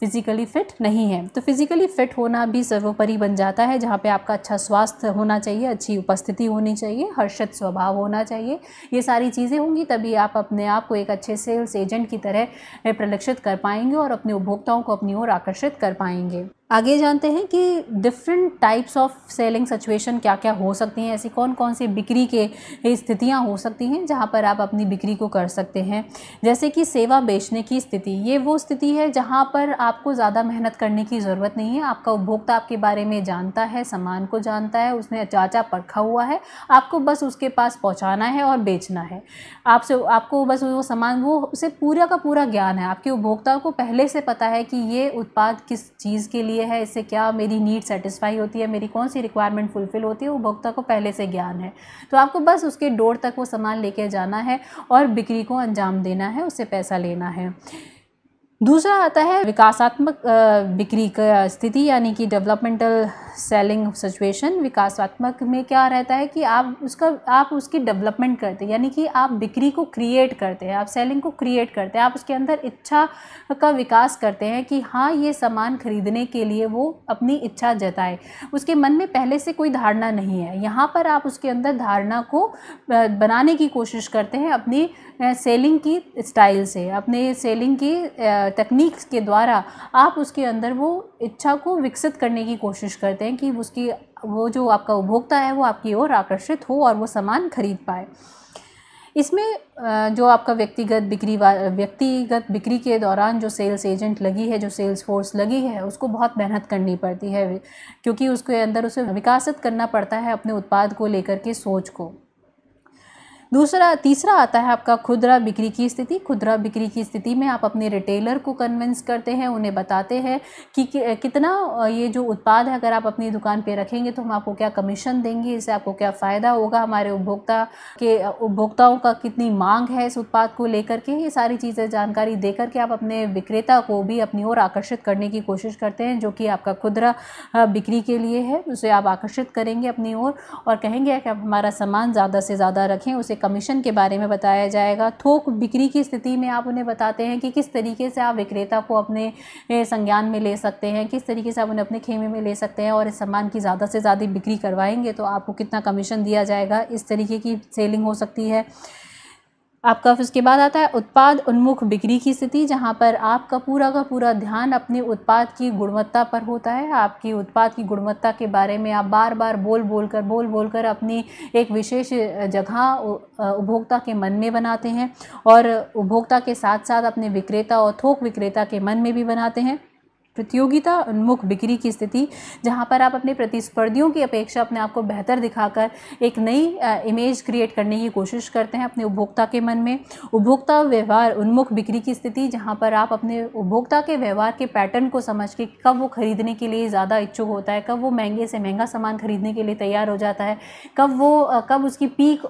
फिज़िकली फ़िट नहीं हैं तो फिज़िकली फ़िट होना भी सर्वोपरि बन जाता है जहाँ पर आपका अच्छा स्वास्थ्य होना चाहिए अच्छी उपस्थिति होनी चाहिए हर्षित स्वभाव होना चाहिए ये सारी चीज़ें होंगी तभी आप अपने आप को एक अच्छे सेल्स एजेंट की तरह प्रलक्षित कर पाएंगे और अपने उपभोक्ताओं को अपनी ओर आकर्षित कर पाएंगे आगे जानते हैं कि different types of selling situation क्या क्या हो सकती हैं ऐसी कौन कौन सी बिक्री के स्थितियां हो सकती हैं जहां पर आप अपनी बिक्री को कर सकते हैं जैसे कि सेवा बेचने की स्थिति ये वो स्थिति है जहां पर आपको ज़्यादा मेहनत करने की ज़रूरत नहीं है आपका उपभोक्ता आपके बारे में जानता है सामान को जानता है उसने चाचा परखा हुआ है आपको बस उसके पास पहुँचाना है और बेचना है आपसे आपको बस वो सामान वो उसे पूरा का पूरा ज्ञान है आपके उपभोक्ता को पहले से पता है कि ये उत्पाद किस चीज़ के लिए लिए है इससे क्या मेरी नीड सेटिस्फाई होती है मेरी कौन सी रिक्वायरमेंट फुलफ़िल होती है उपभोक्ता को पहले से ज्ञान है तो आपको बस उसके डोर तक वो सामान लेके जाना है और बिक्री को अंजाम देना है उससे पैसा लेना है दूसरा आता है विकासात्मक बिक्री का स्थिति यानी कि डेवलपमेंटल सेलिंग सिचुएशन विकासात्मक में क्या रहता है कि आप उसका आप उसकी डेवलपमेंट करते हैं यानी कि आप बिक्री को क्रिएट करते हैं आप सेलिंग को क्रिएट करते हैं आप उसके अंदर इच्छा का विकास करते हैं कि हाँ ये सामान खरीदने के लिए वो अपनी इच्छा जताए उसके मन में पहले से कोई धारणा नहीं है यहाँ पर आप उसके अंदर धारणा को बनाने की कोशिश करते हैं अपनी सेलिंग की स्टाइल से अपने सेलिंग की तकनीक के द्वारा आप उसके अंदर वो इच्छा को विकसित करने की कोशिश करते हैं कि उसकी वो जो आपका उपभोक्ता है वो आपकी ओर आकर्षित हो और वो सामान खरीद पाए इसमें जो आपका व्यक्तिगत बिक्री व्यक्तिगत बिक्री के दौरान जो सेल्स एजेंट लगी है जो सेल्स फोर्स लगी है उसको बहुत मेहनत करनी पड़ती है क्योंकि उसके अंदर उसे विकासित करना पड़ता है अपने उत्पाद को लेकर के सोच को दूसरा तीसरा आता है आपका खुदरा बिक्री की स्थिति खुदरा बिक्री की स्थिति में आप अपने रिटेलर को कन्विंस करते हैं उन्हें बताते हैं कि कितना ये जो उत्पाद है अगर आप अपनी दुकान पर रखेंगे तो हम आपको क्या कमीशन देंगे इससे आपको क्या फ़ायदा होगा हमारे उपभोक्ता के उपभोक्ताओं का कितनी मांग है इस उत्पाद को लेकर के ये सारी चीज़ें जानकारी दे करके आप अपने विक्रेता को भी अपनी ओर आकर्षित करने की कोशिश करते हैं जो कि आपका खुदरा बिक्री के लिए है उसे आप आकर्षित करेंगे अपनी ओर और, और कहेंगे कि आप हमारा सामान ज़्यादा से ज़्यादा रखें उसे कमीशन के बारे में बताया जाएगा थोक बिक्री की स्थिति में आप उन्हें बताते हैं कि किस तरीके से आप विक्रेता को अपने संज्ञान में ले सकते हैं किस तरीके से आप उन्हें अपने खेमे में ले सकते हैं और इस सामान की ज़्यादा से ज़्यादा बिक्री करवाएंगे तो आपको कितना कमीशन दिया जाएगा इस तरीके की सेलिंग हो सकती है आपका उसके बाद आता है उत्पाद उन्मुख बिक्री की स्थिति जहाँ पर आपका पूरा का पूरा ध्यान अपने उत्पाद की गुणवत्ता पर होता है आपकी उत्पाद की गुणवत्ता के बारे में आप बार बार बोल बोल कर बोल बोल कर अपनी एक विशेष जगह उपभोक्ता के मन में बनाते हैं और उपभोक्ता के साथ साथ अपने विक्रेता और थोक विक्रेता के मन में भी बनाते हैं प्रतियोगिता उन्मुख बिक्री की स्थिति जहाँ पर आप अपने प्रतिस्पर्धियों की अपेक्षा अपने आप को बेहतर दिखाकर एक नई इमेज क्रिएट करने की कोशिश करते हैं अपने उपभोक्ता के मन में उपभोक्ता व्यवहार उन्मुख बिक्री की स्थिति जहाँ पर आप अपने उपभोक्ता के व्यवहार के पैटर्न को समझ के कब वो खरीदने के लिए ज़्यादा इच्छुक होता है कब वो महंगे से महंगा सामान खरीदने के लिए तैयार हो जाता है कब वो कब उसकी पीक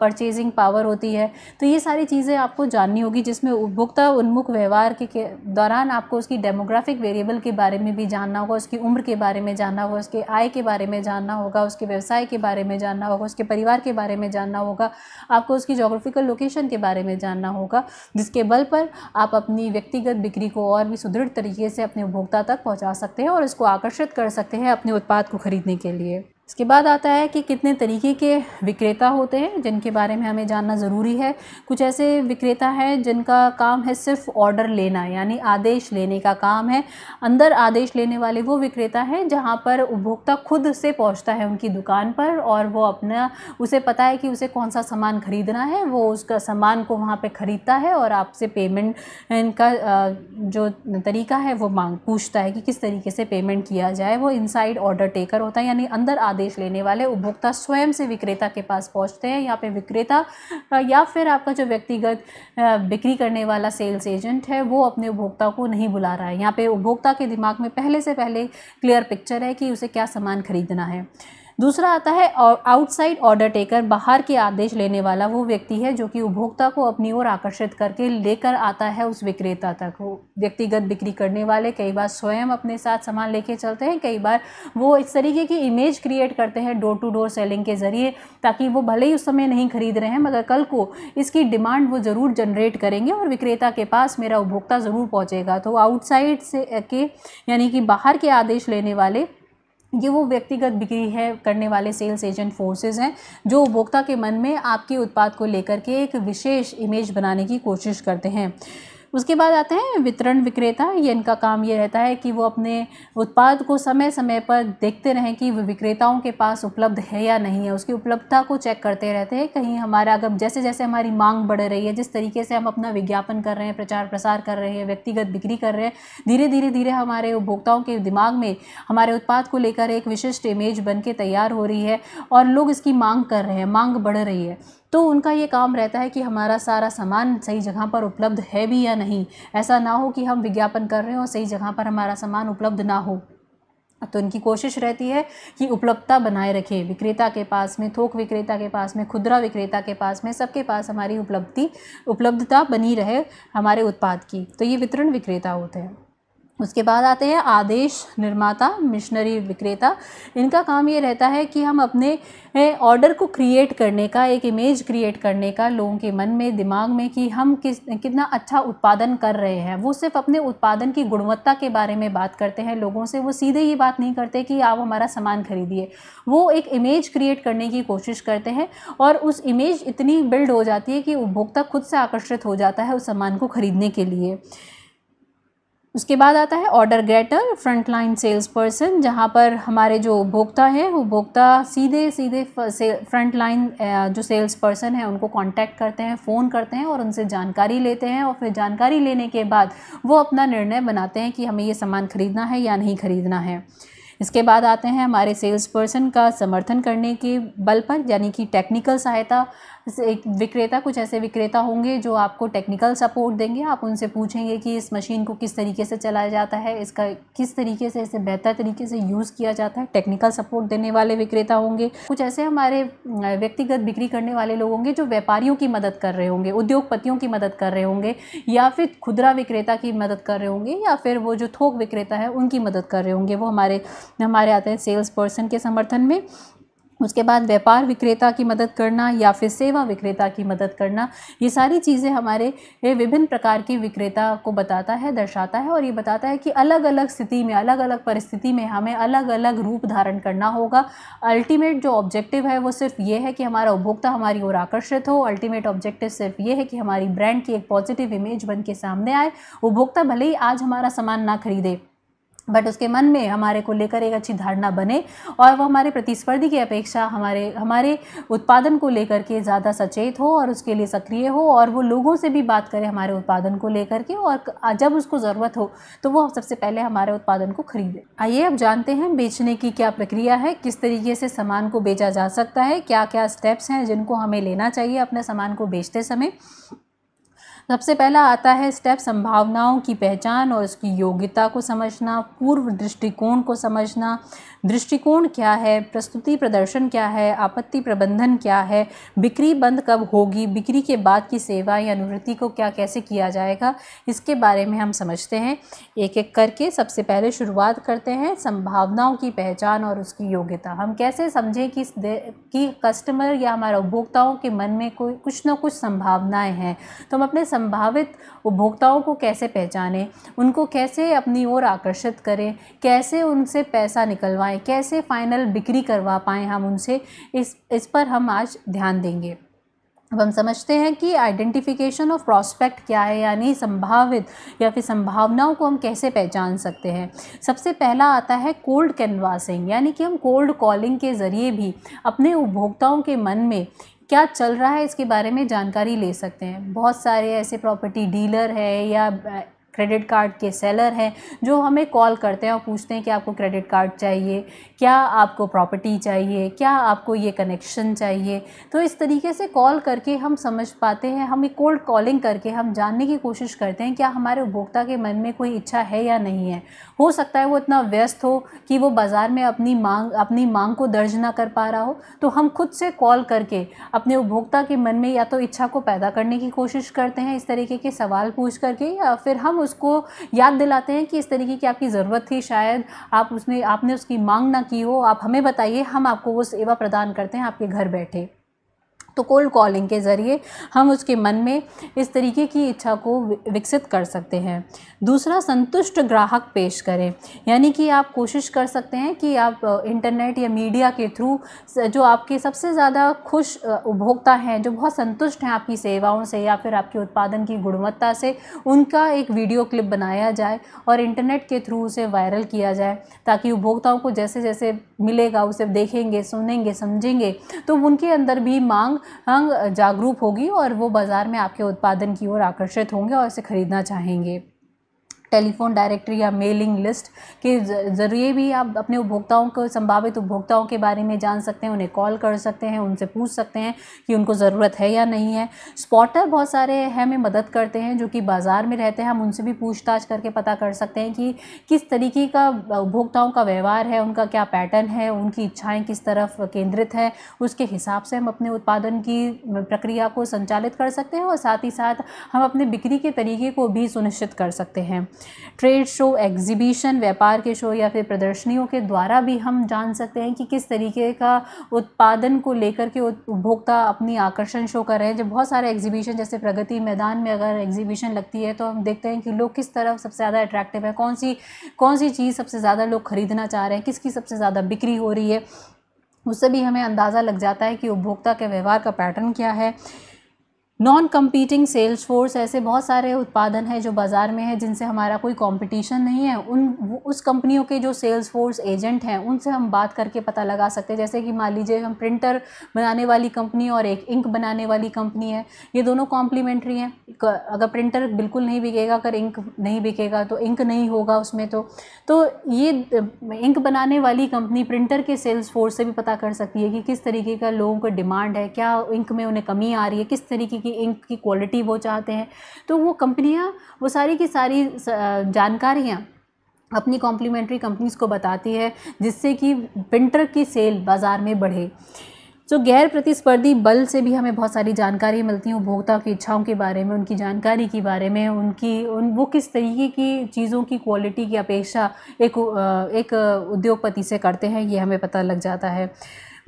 परचेजिंग पावर होती है तो ये सारी चीज़ें आपको जाननी होगी जिसमें उपभोक्ता उन्मुख व्यवहार के, दौरान आपको उसकी डेमोग्राफिक वेरिएबल लेवल के बारे में भी जानना होगा उसकी उम्र के बारे में जानना होगा उसके आय के बारे में जानना होगा उसके व्यवसाय के बारे में जानना होगा उसके परिवार के बारे में जानना होगा आपको उसकी जोग्राफिकल लोकेशन के बारे में जानना होगा जिसके बल पर आप अपनी व्यक्तिगत बिक्री को और भी सुदृढ़ तरीके से अपने उपभोक्ता तक पहुँचा सकते हैं और उसको आकर्षित कर सकते हैं अपने उत्पाद को खरीदने के लिए इसके बाद आता है कि कितने तरीके के विक्रेता होते हैं जिनके बारे में हमें जानना ज़रूरी है कुछ ऐसे विक्रेता हैं जिनका काम है सिर्फ ऑर्डर लेना यानी आदेश लेने का काम है अंदर आदेश लेने वाले वो विक्रेता हैं जहाँ पर उपभोक्ता खुद से पहुँचता है उनकी दुकान पर और वो अपना उसे पता है कि उसे कौन सा सामान ख़रीदना है वो उसका सामान को वहाँ पर ख़रीदता है और आपसे पेमेंट इनका जो तरीका है वो मांग पूछता है कि किस तरीके से पेमेंट किया जाए वो इनसाइड ऑर्डर टेकर होता है यानी अंदर आदेश आदेश लेने वाले उपभोक्ता स्वयं से विक्रेता के पास पहुंचते हैं यहाँ पे विक्रेता या फिर आपका जो व्यक्तिगत बिक्री करने वाला सेल्स एजेंट है वो अपने उपभोक्ता को नहीं बुला रहा है यहाँ पे उपभोक्ता के दिमाग में पहले से पहले क्लियर पिक्चर है कि उसे क्या सामान खरीदना है दूसरा आता है आउटसाइड ऑर्डर टेकर बाहर के आदेश लेने वाला वो व्यक्ति है जो कि उपभोक्ता को अपनी ओर आकर्षित करके लेकर आता है उस विक्रेता तक वो व्यक्तिगत बिक्री करने वाले कई बार स्वयं अपने साथ सामान लेके चलते हैं कई बार वो इस तरीके की इमेज क्रिएट करते हैं डोर टू डोर सेलिंग के ज़रिए ताकि वो भले ही उस समय नहीं खरीद रहे हैं मगर कल को इसकी डिमांड वो ज़रूर जनरेट करेंगे और विक्रेता के पास मेरा उपभोक्ता ज़रूर पहुँचेगा तो आउटसाइड से के यानी कि बाहर के आदेश लेने वाले ये वो व्यक्तिगत बिक्री है करने वाले सेल्स एजेंट फोर्सेस हैं जो उपभोक्ता के मन में आपके उत्पाद को लेकर के एक विशेष इमेज बनाने की कोशिश करते हैं उसके बाद आते हैं वितरण विक्रेता ये इनका काम ये रहता है कि वो अपने उत्पाद को समय समय पर देखते रहें कि विक्रेताओं के पास उपलब्ध है या नहीं है उसकी उपलब्धता को चेक करते रहते हैं कहीं हमारा अगर जैसे जैसे हमारी मांग बढ़ रही है जिस तरीके से हम अपना विज्ञापन कर रहे हैं प्रचार प्रसार कर रहे हैं व्यक्तिगत बिक्री कर रहे हैं धीरे धीरे धीरे हमारे उपभोक्ताओं के दिमाग में हमारे उत्पाद को लेकर एक विशिष्ट इमेज बन के तैयार हो रही है और लोग इसकी मांग कर रहे हैं मांग बढ़ रही है तो उनका ये काम रहता है कि हमारा सारा सामान सही जगह पर उपलब्ध है भी या नहीं ऐसा ना हो कि हम विज्ञापन कर रहे हों सही जगह पर हमारा सामान उपलब्ध ना हो तो इनकी कोशिश रहती है कि उपलब्धता बनाए रखें विक्रेता के पास में थोक विक्रेता के पास में खुदरा विक्रेता के पास में सबके पास हमारी उपलब्धि उपलब्धता बनी रहे हमारे उत्पाद की तो ये वितरण विक्रेता होते हैं उसके बाद आते हैं आदेश निर्माता मिशनरी विक्रेता इनका काम ये रहता है कि हम अपने ऑर्डर को क्रिएट करने का एक इमेज क्रिएट करने का लोगों के मन में दिमाग में कि हम किस कितना अच्छा उत्पादन कर रहे हैं वो सिर्फ अपने उत्पादन की गुणवत्ता के बारे में बात करते हैं लोगों से वो सीधे ये बात नहीं करते कि आप हमारा सामान खरीदिए वो एक इमेज क्रिएट करने की कोशिश करते हैं और उस इमेज इतनी बिल्ड हो जाती है कि उपभोक्ता खुद से आकर्षित हो जाता है उस सामान को ख़रीदने के लिए उसके बाद आता है order greater frontline sales person जहाँ पर हमारे जो उपभोक्ता है वो सीधे सीधे फ्रंट लाइन जो सेल्स पर्सन है उनको कांटेक्ट करते हैं फ़ोन करते हैं और उनसे जानकारी लेते हैं और फिर जानकारी लेने के बाद वो अपना निर्णय बनाते हैं कि हमें ये सामान ख़रीदना है या नहीं ख़रीदना है इसके बाद आते हैं हमारे सेल्स पर्सन का समर्थन करने के बल पर यानी कि टेक्निकल सहायता एक विक्रेता कुछ ऐसे विक्रेता होंगे जो आपको टेक्निकल सपोर्ट देंगे आप उनसे पूछेंगे कि इस मशीन को किस तरीके से चलाया जाता है इसका किस तरीके से इसे बेहतर तरीके से यूज़ किया जाता है टेक्निकल सपोर्ट देने वाले विक्रेता होंगे कुछ ऐसे हमारे व्यक्तिगत बिक्री करने वाले लोग होंगे जो व्यापारियों की मदद कर रहे होंगे उद्योगपतियों की मदद कर रहे होंगे या फिर खुदरा विक्रेता की मदद कर रहे होंगे या फिर वो जो थोक विक्रेता है उनकी मदद कर रहे होंगे वो हमारे हमारे आते हैं सेल्स पर्सन के समर्थन में उसके बाद व्यापार विक्रेता की मदद करना या फिर सेवा विक्रेता की मदद करना ये सारी चीज़ें हमारे विभिन्न प्रकार के विक्रेता को बताता है दर्शाता है और ये बताता है कि अलग अलग स्थिति में अलग अलग परिस्थिति में हमें अलग अलग रूप धारण करना होगा अल्टीमेट जो ऑब्जेक्टिव है वो सिर्फ ये है कि हमारा उपभोक्ता हमारी ओर आकर्षित हो अल्टीमेट ऑब्जेक्टिव सिर्फ ये है कि हमारी ब्रांड की एक पॉजिटिव इमेज बन के सामने आए उपभोक्ता भले ही आज हमारा सामान ना खरीदे बट उसके मन में हमारे को लेकर एक अच्छी धारणा बने और वह हमारे प्रतिस्पर्धी की अपेक्षा हमारे हमारे उत्पादन को लेकर के ज़्यादा सचेत हो और उसके लिए सक्रिय हो और वो लोगों से भी बात करें हमारे उत्पादन को लेकर के और जब उसको ज़रूरत हो तो वो सबसे पहले हमारे उत्पादन को खरीदे आइए अब जानते हैं बेचने की क्या प्रक्रिया है किस तरीके से सामान को बेचा जा सकता है क्या क्या स्टेप्स हैं जिनको हमें लेना चाहिए अपने सामान को बेचते समय सबसे पहला आता है स्टेप संभावनाओं की पहचान और उसकी योग्यता को समझना पूर्व दृष्टिकोण को समझना दृष्टिकोण क्या है प्रस्तुति प्रदर्शन क्या है आपत्ति प्रबंधन क्या है बिक्री बंद कब होगी बिक्री के बाद की सेवा या अनुवृत्ति को क्या कैसे किया जाएगा इसके बारे में हम समझते हैं एक एक करके सबसे पहले शुरुआत करते हैं संभावनाओं की पहचान और उसकी योग्यता हम कैसे समझें कि कि कस्टमर या हमारे उपभोक्ताओं के मन में कोई कुछ ना कुछ संभावनाएं हैं तो हम अपने संभावित उपभोक्ताओं को कैसे पहचानें उनको कैसे अपनी ओर आकर्षित करें कैसे उनसे पैसा निकलवाएं पाएँ कैसे फ़ाइनल बिक्री करवा पाएँ हम उनसे इस इस पर हम आज ध्यान देंगे अब हम समझते हैं कि आइडेंटिफिकेशन ऑफ प्रॉस्पेक्ट क्या है यानी संभावित या फिर संभावनाओं को हम कैसे पहचान सकते हैं सबसे पहला आता है कोल्ड कैनवासिंग यानी कि हम कोल्ड कॉलिंग के ज़रिए भी अपने उपभोक्ताओं के मन में क्या चल रहा है इसके बारे में जानकारी ले सकते हैं बहुत सारे ऐसे प्रॉपर्टी डीलर है या क्रेडिट कार्ड के सेलर हैं जो हमें कॉल करते हैं और पूछते हैं कि आपको क्रेडिट कार्ड चाहिए क्या आपको प्रॉपर्टी चाहिए क्या आपको ये कनेक्शन चाहिए तो इस तरीके से कॉल करके हम समझ पाते हैं हम एक कोल्ड कॉलिंग करके हम जानने की कोशिश करते हैं क्या हमारे उपभोक्ता के मन में कोई इच्छा है या नहीं है हो सकता है वो इतना व्यस्त हो कि वो बाज़ार में अपनी मांग अपनी मांग को दर्ज ना कर पा रहा हो तो हम खुद से कॉल करके अपने उपभोक्ता के मन में या तो इच्छा को पैदा करने की कोशिश करते हैं इस तरीके के सवाल पूछ करके या फिर हम उसको याद दिलाते हैं कि इस तरीके की आपकी ज़रूरत थी शायद आप उसने आपने उसकी मांग ना की हो आप हमें बताइए हम आपको वो सेवा प्रदान करते हैं आपके घर बैठे तो कोल्ड कॉलिंग के ज़रिए हम उसके मन में इस तरीके की इच्छा को विकसित कर सकते हैं दूसरा संतुष्ट ग्राहक पेश करें यानी कि आप कोशिश कर सकते हैं कि आप इंटरनेट या मीडिया के थ्रू जो आपके सबसे ज़्यादा खुश उपभोक्ता हैं जो बहुत संतुष्ट हैं आपकी सेवाओं से या फिर आपके उत्पादन की गुणवत्ता से उनका एक वीडियो क्लिप बनाया जाए और इंटरनेट के थ्रू उसे वायरल किया जाए ताकि उपभोक्ताओं को जैसे जैसे मिलेगा उसे देखेंगे सुनेंगे समझेंगे तो उनके अंदर भी मांग जागरूक होगी और वो बाज़ार में आपके उत्पादन की ओर आकर्षित होंगे और इसे ख़रीदना चाहेंगे टेलीफोन डायरेक्टरी या मेलिंग लिस्ट के ज़रिए भी आप अपने उपभोक्ताओं को संभावित उपभोक्ताओं के बारे में जान सकते हैं उन्हें कॉल कर सकते हैं उनसे पूछ सकते हैं कि उनको ज़रूरत है या नहीं है स्पॉटर बहुत सारे हमें मदद करते हैं जो कि बाज़ार में रहते हैं हम उनसे भी पूछताछ करके पता कर सकते हैं कि किस तरीके का उपभोक्ताओं का व्यवहार है उनका क्या पैटर्न है उनकी इच्छाएँ किस तरफ केंद्रित है उसके हिसाब से हम अपने उत्पादन की प्रक्रिया को संचालित कर सकते हैं और साथ ही साथ हम अपने बिक्री के तरीके को भी सुनिश्चित कर सकते हैं ट्रेड शो एग्जीबिशन व्यापार के शो या फिर प्रदर्शनियों के द्वारा भी हम जान सकते हैं कि किस तरीके का उत्पादन को लेकर के उपभोक्ता अपनी आकर्षण शो कर रहे हैं जब बहुत सारे एग्जीबिशन जैसे प्रगति मैदान में अगर एग्जीबिशन लगती है तो हम देखते हैं कि लोग किस तरफ सबसे ज़्यादा अट्रैक्टिव है कौन सी कौन सी चीज़ सबसे ज़्यादा लोग खरीदना चाह रहे हैं किसकी सबसे ज़्यादा बिक्री हो रही है उससे भी हमें अंदाज़ा लग जाता है कि उपभोक्ता के व्यवहार का पैटर्न क्या है नॉन कम्पीटिंग सेल्स फोर्स ऐसे बहुत सारे उत्पादन हैं जो बाज़ार में है जिनसे हमारा कोई कंपटीशन नहीं है उन उस कंपनियों के जो सेल्स फोर्स एजेंट हैं उनसे हम बात करके पता लगा सकते हैं जैसे कि मान लीजिए हम प्रिंटर बनाने वाली कंपनी और एक इंक बनाने वाली कंपनी है ये दोनों कॉम्प्लीमेंट्री हैं अगर प्रिंटर बिल्कुल नहीं बिकेगा अगर इंक नहीं बिकेगा तो इंक नहीं होगा उसमें तो तो ये इंक बनाने वाली कंपनी प्रिंटर के सेल्स फोर्स से भी पता कर सकती है कि किस तरीके का लोगों को डिमांड है क्या इंक में उन्हें कमी आ रही है किस तरीके की उनकी इंक की क्वालिटी वो चाहते हैं तो वो कंपनियाँ वो सारी की सारी जानकारियाँ अपनी कॉम्प्लीमेंट्री कंपनीज़ को बताती है जिससे कि प्रिंटर की सेल बाज़ार में बढ़े तो गैर प्रतिस्पर्धी बल से भी हमें बहुत सारी जानकारी मिलती है उपभोक्ता की इच्छाओं के बारे में उनकी जानकारी के बारे में उनकी उन वो किस तरीके की चीज़ों की क्वालिटी की अपेक्षा एक एक उद्योगपति से करते हैं ये हमें पता लग जाता है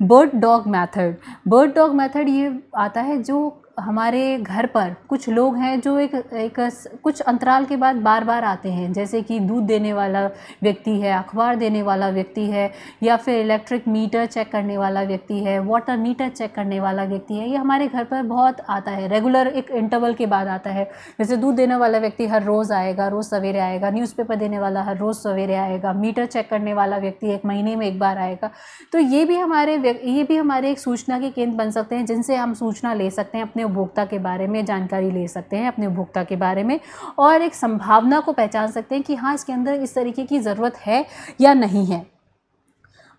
bird dog method bird dog method ये आता है जो हमारे घर पर कुछ लोग हैं जो एक एक कुछ अंतराल के बाद बार बार आते हैं जैसे कि दूध देने वाला व्यक्ति है अखबार देने वाला व्यक्ति है या फिर इलेक्ट्रिक मीटर चेक करने वाला व्यक्ति है वाटर मीटर चेक करने वाला व्यक्ति है ये हमारे घर पर बहुत आता है रेगुलर एक इंटरवल के बाद आता है जैसे दूध देने वाला व्यक्ति हर रोज़ आएगा रोज़ सवेरे आएगा न्यूज़पेपर देने वाला हर रोज़ सवेरे आएगा मीटर चेक करने वाला व्यक्ति एक महीने में एक बार आएगा तो ये भी हमारे ये भी हमारे एक सूचना के केंद्र बन सकते हैं जिनसे हम सूचना ले सकते हैं अपने अपने उपभोक्ता के बारे में जानकारी ले सकते हैं अपने उपभोक्ता के बारे में और एक संभावना को पहचान सकते हैं कि हाँ इसके अंदर इस तरीके की ज़रूरत है या नहीं है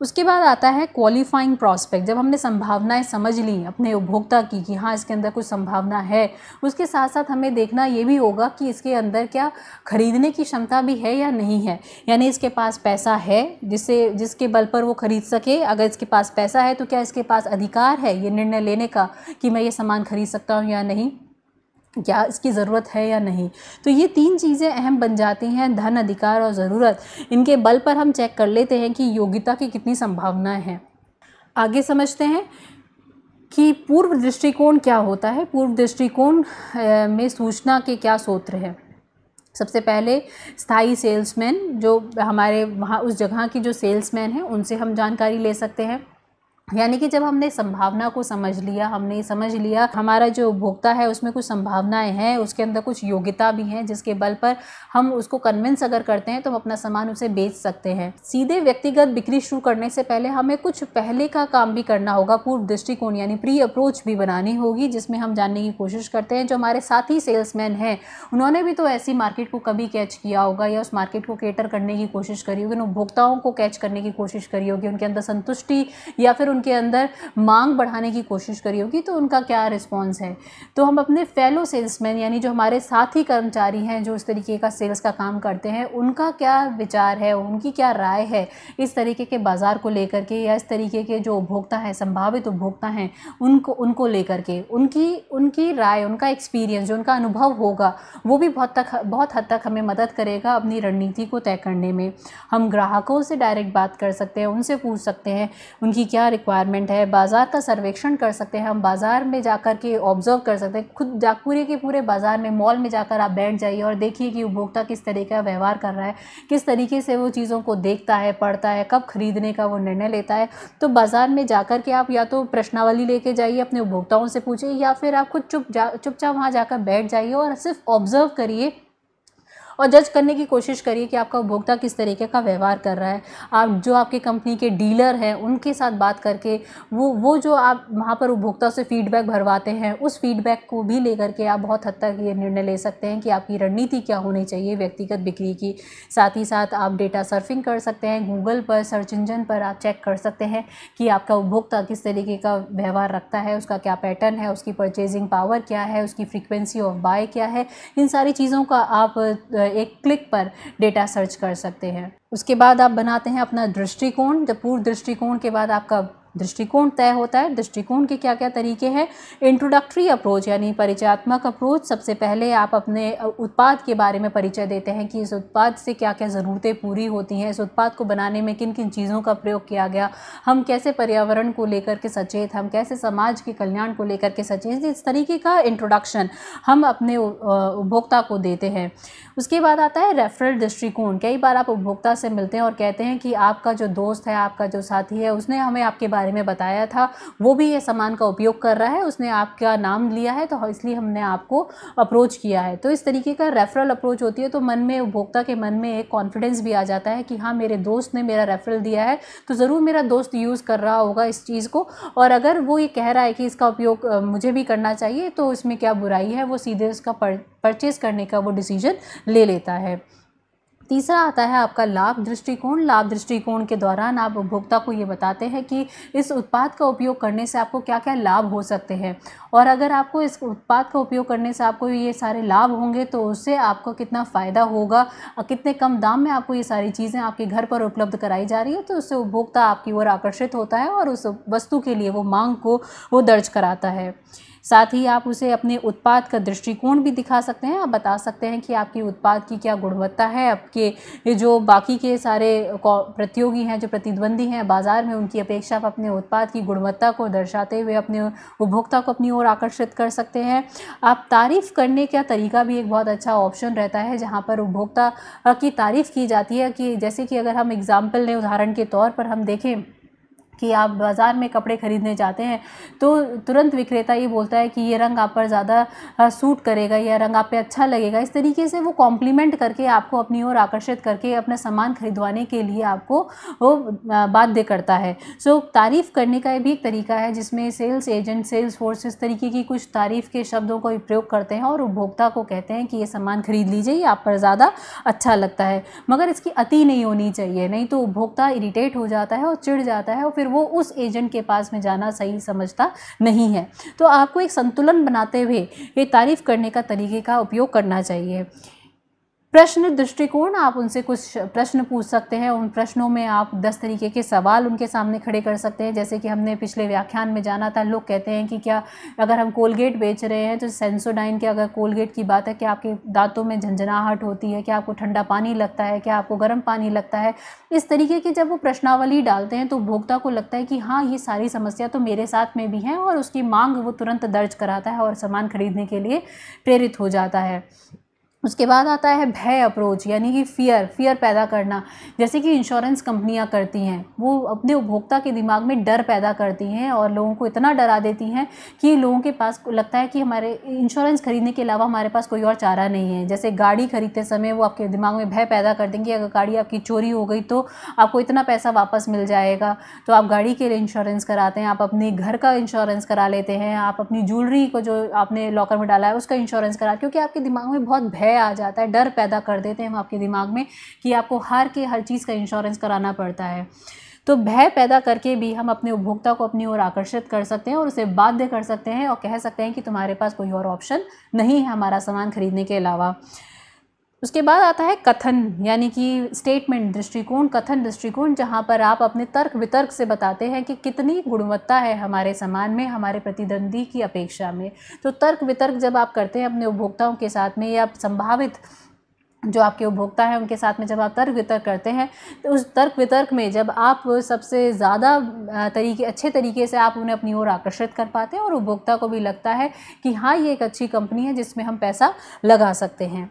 उसके बाद आता है क्वालिफाइंग प्रॉस्पेक्ट जब हमने संभावनाएं समझ ली अपने उपभोक्ता की कि हाँ इसके अंदर कुछ संभावना है उसके साथ साथ हमें देखना ये भी होगा कि इसके अंदर क्या खरीदने की क्षमता भी है या नहीं है यानी इसके पास पैसा है जिससे जिसके बल पर वो खरीद सके अगर इसके पास पैसा है तो क्या इसके पास अधिकार है ये निर्णय लेने का कि मैं ये सामान खरीद सकता हूँ या नहीं क्या इसकी ज़रूरत है या नहीं तो ये तीन चीज़ें अहम बन जाती हैं धन अधिकार और ज़रूरत इनके बल पर हम चेक कर लेते हैं कि योग्यता की कितनी संभावनाएं हैं आगे समझते हैं कि पूर्व दृष्टिकोण क्या होता है पूर्व दृष्टिकोण में सूचना के क्या सोत्र हैं सबसे पहले स्थाई सेल्समैन जो हमारे वहाँ उस जगह की जो सेल्समैन हैं उनसे हम जानकारी ले सकते हैं यानी कि जब हमने संभावना को समझ लिया हमने समझ लिया हमारा जो उपभोक्ता है उसमें कुछ संभावनाएं हैं उसके अंदर कुछ योग्यता भी हैं जिसके बल पर हम उसको कन्विंस अगर करते हैं तो हम अपना सामान उसे बेच सकते हैं सीधे व्यक्तिगत बिक्री शुरू करने से पहले हमें कुछ पहले का काम भी करना होगा पूर्व दृष्टिकोण यानी प्री अप्रोच भी बनानी होगी जिसमें हम जानने की कोशिश करते हैं जो हमारे साथी सेल्समैन हैं उन्होंने भी तो ऐसी मार्केट को कभी कैच किया होगा या उस मार्केट को केटर करने की कोशिश करी होगी उन उपभोक्ताओं को कैच करने की कोशिश करी होगी उनके अंदर संतुष्टि या फिर उनके अंदर मांग बढ़ाने की कोशिश करी होगी तो उनका क्या रिस्पॉन्स है तो हम अपने फेलो सेल्समैन यानी जो हमारे साथी कर्मचारी हैं जो इस तरीके का सेल्स का काम करते हैं उनका क्या विचार है उनकी क्या राय है इस तरीके के बाज़ार को लेकर के या इस तरीके के जो उपभोक्ता हैं संभावित उपभोक्ता हैं उनको उनको लेकर के उनकी उनकी राय उनका एक्सपीरियंस जो उनका अनुभव होगा वो भी बहुत तक बहुत हद तक हमें मदद करेगा अपनी रणनीति को तय करने में हम ग्राहकों से डायरेक्ट बात कर सकते हैं उनसे पूछ सकते हैं उनकी क्या रिक्वायरमेंट है बाज़ार का सर्वेक्षण कर सकते हैं हम बाज़ार में जाकर के ऑब्ज़र्व कर सकते हैं खुद जा पूरे के पूरे बाज़ार में मॉल में जाकर आप बैठ जाइए और देखिए कि उपभोक्ता किस तरीके का व्यवहार कर रहा है किस तरीके से वो चीज़ों को देखता है पढ़ता है कब खरीदने का वो निर्णय लेता है तो बाज़ार में जाकर के आप या तो प्रश्नावली लेके जाइए अपने उपभोक्ताओं से पूछिए या फिर आप खुद चुप जा चुपचाप वहाँ जाकर बैठ जाइए और सिर्फ ऑब्ज़र्व करिए और जज करने की कोशिश करिए कि आपका उपभोक्ता किस तरीके का व्यवहार कर रहा है आप जो आपकी कंपनी के डीलर हैं उनके साथ बात करके वो वो जो आप वहाँ पर उपभोक्ता से फीडबैक भरवाते हैं उस फीडबैक को भी लेकर के आप बहुत हद तक ये निर्णय ले सकते हैं कि आपकी रणनीति क्या होनी चाहिए व्यक्तिगत बिक्री की साथ ही साथ आप डेटा सर्फिंग कर सकते हैं गूगल पर सर्च इंजन पर आप चेक कर सकते हैं कि आपका उपभोक्ता किस तरीके का व्यवहार रखता है उसका क्या पैटर्न है उसकी परचेजिंग पावर क्या है उसकी फ्रिक्वेंसी ऑफ बाय क्या है इन सारी चीज़ों का आप एक क्लिक पर डेटा सर्च कर सकते हैं उसके बाद आप बनाते हैं अपना दृष्टिकोण जब पूर्व दृष्टिकोण के बाद आपका दृष्टिकोण तय होता है दृष्टिकोण के क्या क्या तरीके हैं इंट्रोडक्टरी अप्रोच यानी परिचयात्मक अप्रोच सबसे पहले आप अपने उत्पाद के बारे में परिचय देते हैं कि इस उत्पाद से क्या क्या ज़रूरतें पूरी होती हैं इस उत्पाद को बनाने में किन किन चीज़ों का प्रयोग किया गया हम कैसे पर्यावरण को लेकर के सचेत हम कैसे समाज के कल्याण को लेकर के सचेत इस तरीके का इंट्रोडक्शन हम अपने उपभोक्ता को देते हैं उसके बाद आता है रेफरल दृष्टिकोण कई बार आप उपभोक्ता से मिलते हैं और कहते हैं कि आपका जो दोस्त है आपका जो साथी है उसने हमें आपके बारे बारे में बताया था वो भी ये सामान का उपयोग कर रहा है उसने आपका नाम लिया है तो इसलिए हमने आपको अप्रोच किया है तो इस तरीके का रेफरल अप्रोच होती है तो मन में उपभोक्ता के मन में एक कॉन्फिडेंस भी आ जाता है कि हाँ मेरे दोस्त ने मेरा रेफरल दिया है तो ज़रूर मेरा दोस्त यूज़ कर रहा होगा इस चीज़ को और अगर वो ये कह रहा है कि इसका उपयोग मुझे भी करना चाहिए तो इसमें क्या बुराई है वो सीधे उसका परचेज़ करने का वो डिसीजन ले लेता है तीसरा आता है आपका लाभ दृष्टिकोण लाभ दृष्टिकोण के दौरान आप उपभोक्ता को ये बताते हैं कि इस उत्पाद का उपयोग करने से आपको क्या क्या लाभ हो सकते हैं और अगर आपको इस उत्पाद का उपयोग करने से आपको ये सारे लाभ होंगे तो उससे आपको कितना फ़ायदा होगा कितने कम दाम में आपको ये सारी चीज़ें आपके घर पर उपलब्ध कराई जा रही है तो उससे उपभोक्ता आपकी ओर आकर्षित होता है और उस वस्तु के लिए वो मांग को वो दर्ज कराता है साथ ही आप उसे अपने उत्पाद का दृष्टिकोण भी दिखा सकते हैं आप बता सकते हैं कि आपकी उत्पाद की क्या गुणवत्ता है आपके जो बाकी के सारे प्रतियोगी हैं जो प्रतिद्वंदी हैं बाज़ार में उनकी अपेक्षा आप अपने उत्पाद की गुणवत्ता को दर्शाते हुए अपने उपभोक्ता को अपनी ओर आकर्षित कर सकते हैं आप तारीफ़ करने का तरीका भी एक बहुत अच्छा ऑप्शन रहता है जहाँ पर उपभोक्ता की तारीफ़ की जाती है कि जैसे कि अगर हम एग्ज़ाम्पल लें उदाहरण के तौर पर हम देखें कि आप बाज़ार में कपड़े ख़रीदने जाते हैं तो तुरंत विक्रेता ये बोलता है कि ये रंग आप पर ज़्यादा सूट करेगा या रंग आप पे अच्छा लगेगा इस तरीके से वो कॉम्प्लीमेंट करके आपको अपनी ओर आकर्षित करके अपना सामान खरीदवाने के लिए आपको वो बाध्य करता है सो so, तारीफ़ करने का भी एक तरीका है जिसमें सेल्स एजेंट सेल्स फोर्स इस तरीके की कुछ तारीफ़ के शब्दों को प्रयोग करते हैं और उपभोक्ता को कहते हैं कि ये सामान खरीद लीजिए ये आप पर ज़्यादा अच्छा लगता है मगर इसकी अति नहीं होनी चाहिए नहीं तो उपभोक्ता इरीटेट हो जाता है और चिड़ जाता है और फिर फिर वो उस एजेंट के पास में जाना सही समझता नहीं है तो आपको एक संतुलन बनाते हुए ये तारीफ़ करने का तरीके का उपयोग करना चाहिए प्रश्न दृष्टिकोण आप उनसे कुछ प्रश्न पूछ सकते हैं उन प्रश्नों में आप दस तरीके के सवाल उनके सामने खड़े कर सकते हैं जैसे कि हमने पिछले व्याख्यान में जाना था लोग कहते हैं कि क्या अगर हम कोलगेट बेच रहे हैं तो सेंसोडाइन के अगर कोलगेट की बात है कि आपके दांतों में झंझनाहट होती है क्या आपको ठंडा पानी लगता है क्या आपको गर्म पानी लगता है इस तरीके की जब वो प्रश्नावली डालते हैं तो उपभोक्ता को लगता है कि हाँ ये सारी समस्या तो मेरे साथ में भी है और उसकी मांग वो तुरंत दर्ज कराता है और सामान खरीदने के लिए प्रेरित हो जाता है उसके बाद आता है भय अप्रोच यानी कि फ़ियर फ़ियर पैदा करना जैसे कि इंश्योरेंस कंपनियां करती हैं वो अपने उपभोक्ता के दिमाग में डर पैदा करती हैं और लोगों को इतना डरा देती हैं कि लोगों के पास लगता है कि हमारे इंश्योरेंस खरीदने के अलावा हमारे पास कोई और चारा नहीं है जैसे गाड़ी खरीदते समय वो आपके दिमाग में भय पैदा कर देंगे अगर गाड़ी आपकी चोरी हो गई तो आपको इतना पैसा वापस मिल जाएगा तो आप गाड़ी के लिए इंश्योरेंस कराते हैं आप अपने घर का इंश्योरेंस करा लेते हैं आप अपनी ज्वेलरी को जो आपने लॉकर में डाला है उसका इंश्योरेंस करा क्योंकि आपके दिमाग में बहुत भय भय आ जाता है डर पैदा कर देते हैं हम आपके दिमाग में कि आपको हर के हर चीज़ का इंश्योरेंस कराना पड़ता है तो भय पैदा करके भी हम अपने उपभोक्ता को अपनी ओर आकर्षित कर सकते हैं और उसे बाध्य कर सकते हैं और कह सकते हैं कि तुम्हारे पास कोई और ऑप्शन नहीं है हमारा सामान खरीदने के अलावा उसके बाद आता है कथन यानी कि स्टेटमेंट दृष्टिकोण कथन दृष्टिकोण जहाँ पर आप अपने तर्क वितर्क से बताते हैं कि कितनी गुणवत्ता है हमारे सामान में हमारे प्रतिद्वंदी की अपेक्षा में तो तर्क वितर्क जब आप करते हैं अपने उपभोक्ताओं के साथ में या संभावित जो आपके उपभोक्ता हैं उनके साथ में जब आप तर्क वितर्क करते हैं तो उस तर्क वितर्क में जब आप सबसे ज़्यादा तरीके अच्छे तरीके से आप उन्हें अपनी ओर आकर्षित कर पाते हैं और उपभोक्ता को भी लगता है कि हाँ ये एक अच्छी कंपनी है जिसमें हम पैसा लगा सकते हैं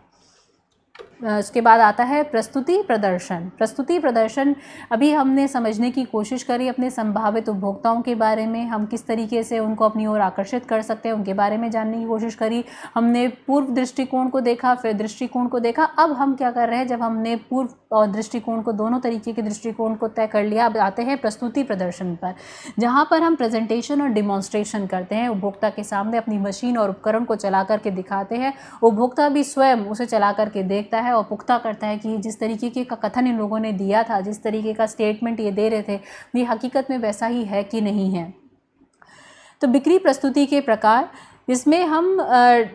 उसके बाद आता है प्रस्तुति प्रदर्शन प्रस्तुति प्रदर्शन अभी हमने समझने की कोशिश करी अपने संभावित उपभोक्ताओं के बारे में हम किस तरीके से उनको अपनी ओर आकर्षित कर सकते हैं उनके बारे में जानने की कोशिश करी हमने पूर्व दृष्टिकोण को देखा फिर दृष्टिकोण को देखा अब हम क्या कर रहे हैं जब हमने पूर्व और दृष्टिकोण को दोनों तरीके के दृष्टिकोण को तय कर लिया अब आते हैं प्रस्तुति प्रदर्शन पर जहाँ पर हम प्रेजेंटेशन और डिमॉन्स्ट्रेशन करते हैं उपभोक्ता के सामने अपनी मशीन और उपकरण को चला करके दिखाते हैं उपभोक्ता भी स्वयं उसे चला करके देखता है और पुख्ता करता है कि जिस तरीके के का कथन इन लोगों ने दिया था जिस तरीके का स्टेटमेंट ये दे रहे थे ये हकीकत में वैसा ही है कि नहीं है तो बिक्री प्रस्तुति के प्रकार जिसमें हम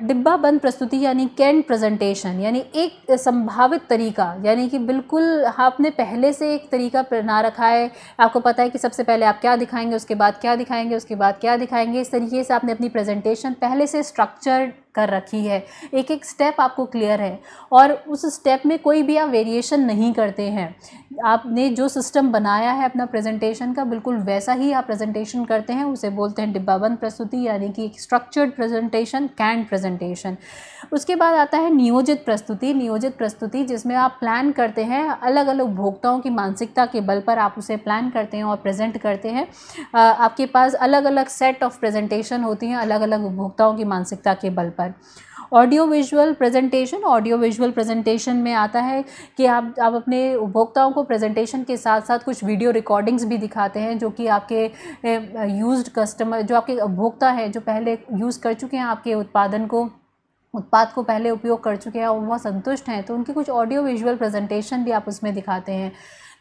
डिब्बा बंद प्रस्तुति यानी कैन प्रेजेंटेशन यानी एक संभावित तरीका यानी कि बिल्कुल आपने पहले से एक तरीका बना रखा है आपको पता है कि सबसे पहले आप क्या दिखाएंगे उसके बाद क्या दिखाएंगे उसके बाद क्या दिखाएंगे इस तरीके से आपने अपनी प्रेजेंटेशन पहले से स्ट्रक्चर कर रखी है एक एक स्टेप आपको क्लियर है और उस स्टेप में कोई भी आप वेरिएशन नहीं करते हैं आपने जो सिस्टम बनाया है अपना प्रेजेंटेशन का बिल्कुल वैसा ही आप प्रेजेंटेशन करते हैं उसे बोलते हैं डिब्बाबंद प्रस्तुति यानी कि स्ट्रक्चर्ड प्रेजेंटेशन कैंड प्रेजेंटेशन उसके बाद आता है नियोजित प्रस्तुति नियोजित प्रस्तुति जिसमें आप प्लान करते हैं अलग अलग उपभोक्ताओं की मानसिकता के बल पर आप उसे प्लान करते हैं और प्रेजेंट करते हैं आपके पास अलग अलग सेट ऑफ प्रेजेंटेशन होती हैं अलग अलग उपभोक्ताओं की मानसिकता के बल पर है audio visual presentation audio visual presentation में आता है कि आप आप अपने उपभोक्ताओं को प्रेजेंटेशन के साथ साथ कुछ वीडियो रिकॉर्डिंग्स भी दिखाते हैं जो कि आपके यूज्ड कस्टमर जो आपके उपभोक्ता हैं जो पहले यूज़ कर चुके हैं आपके उत्पादन को उत्पाद को पहले उपयोग कर चुके हैं और वह संतुष्ट हैं तो उनकी कुछ ऑडियो विजुअल प्रेजेंटेशन भी आप उसमें दिखाते हैं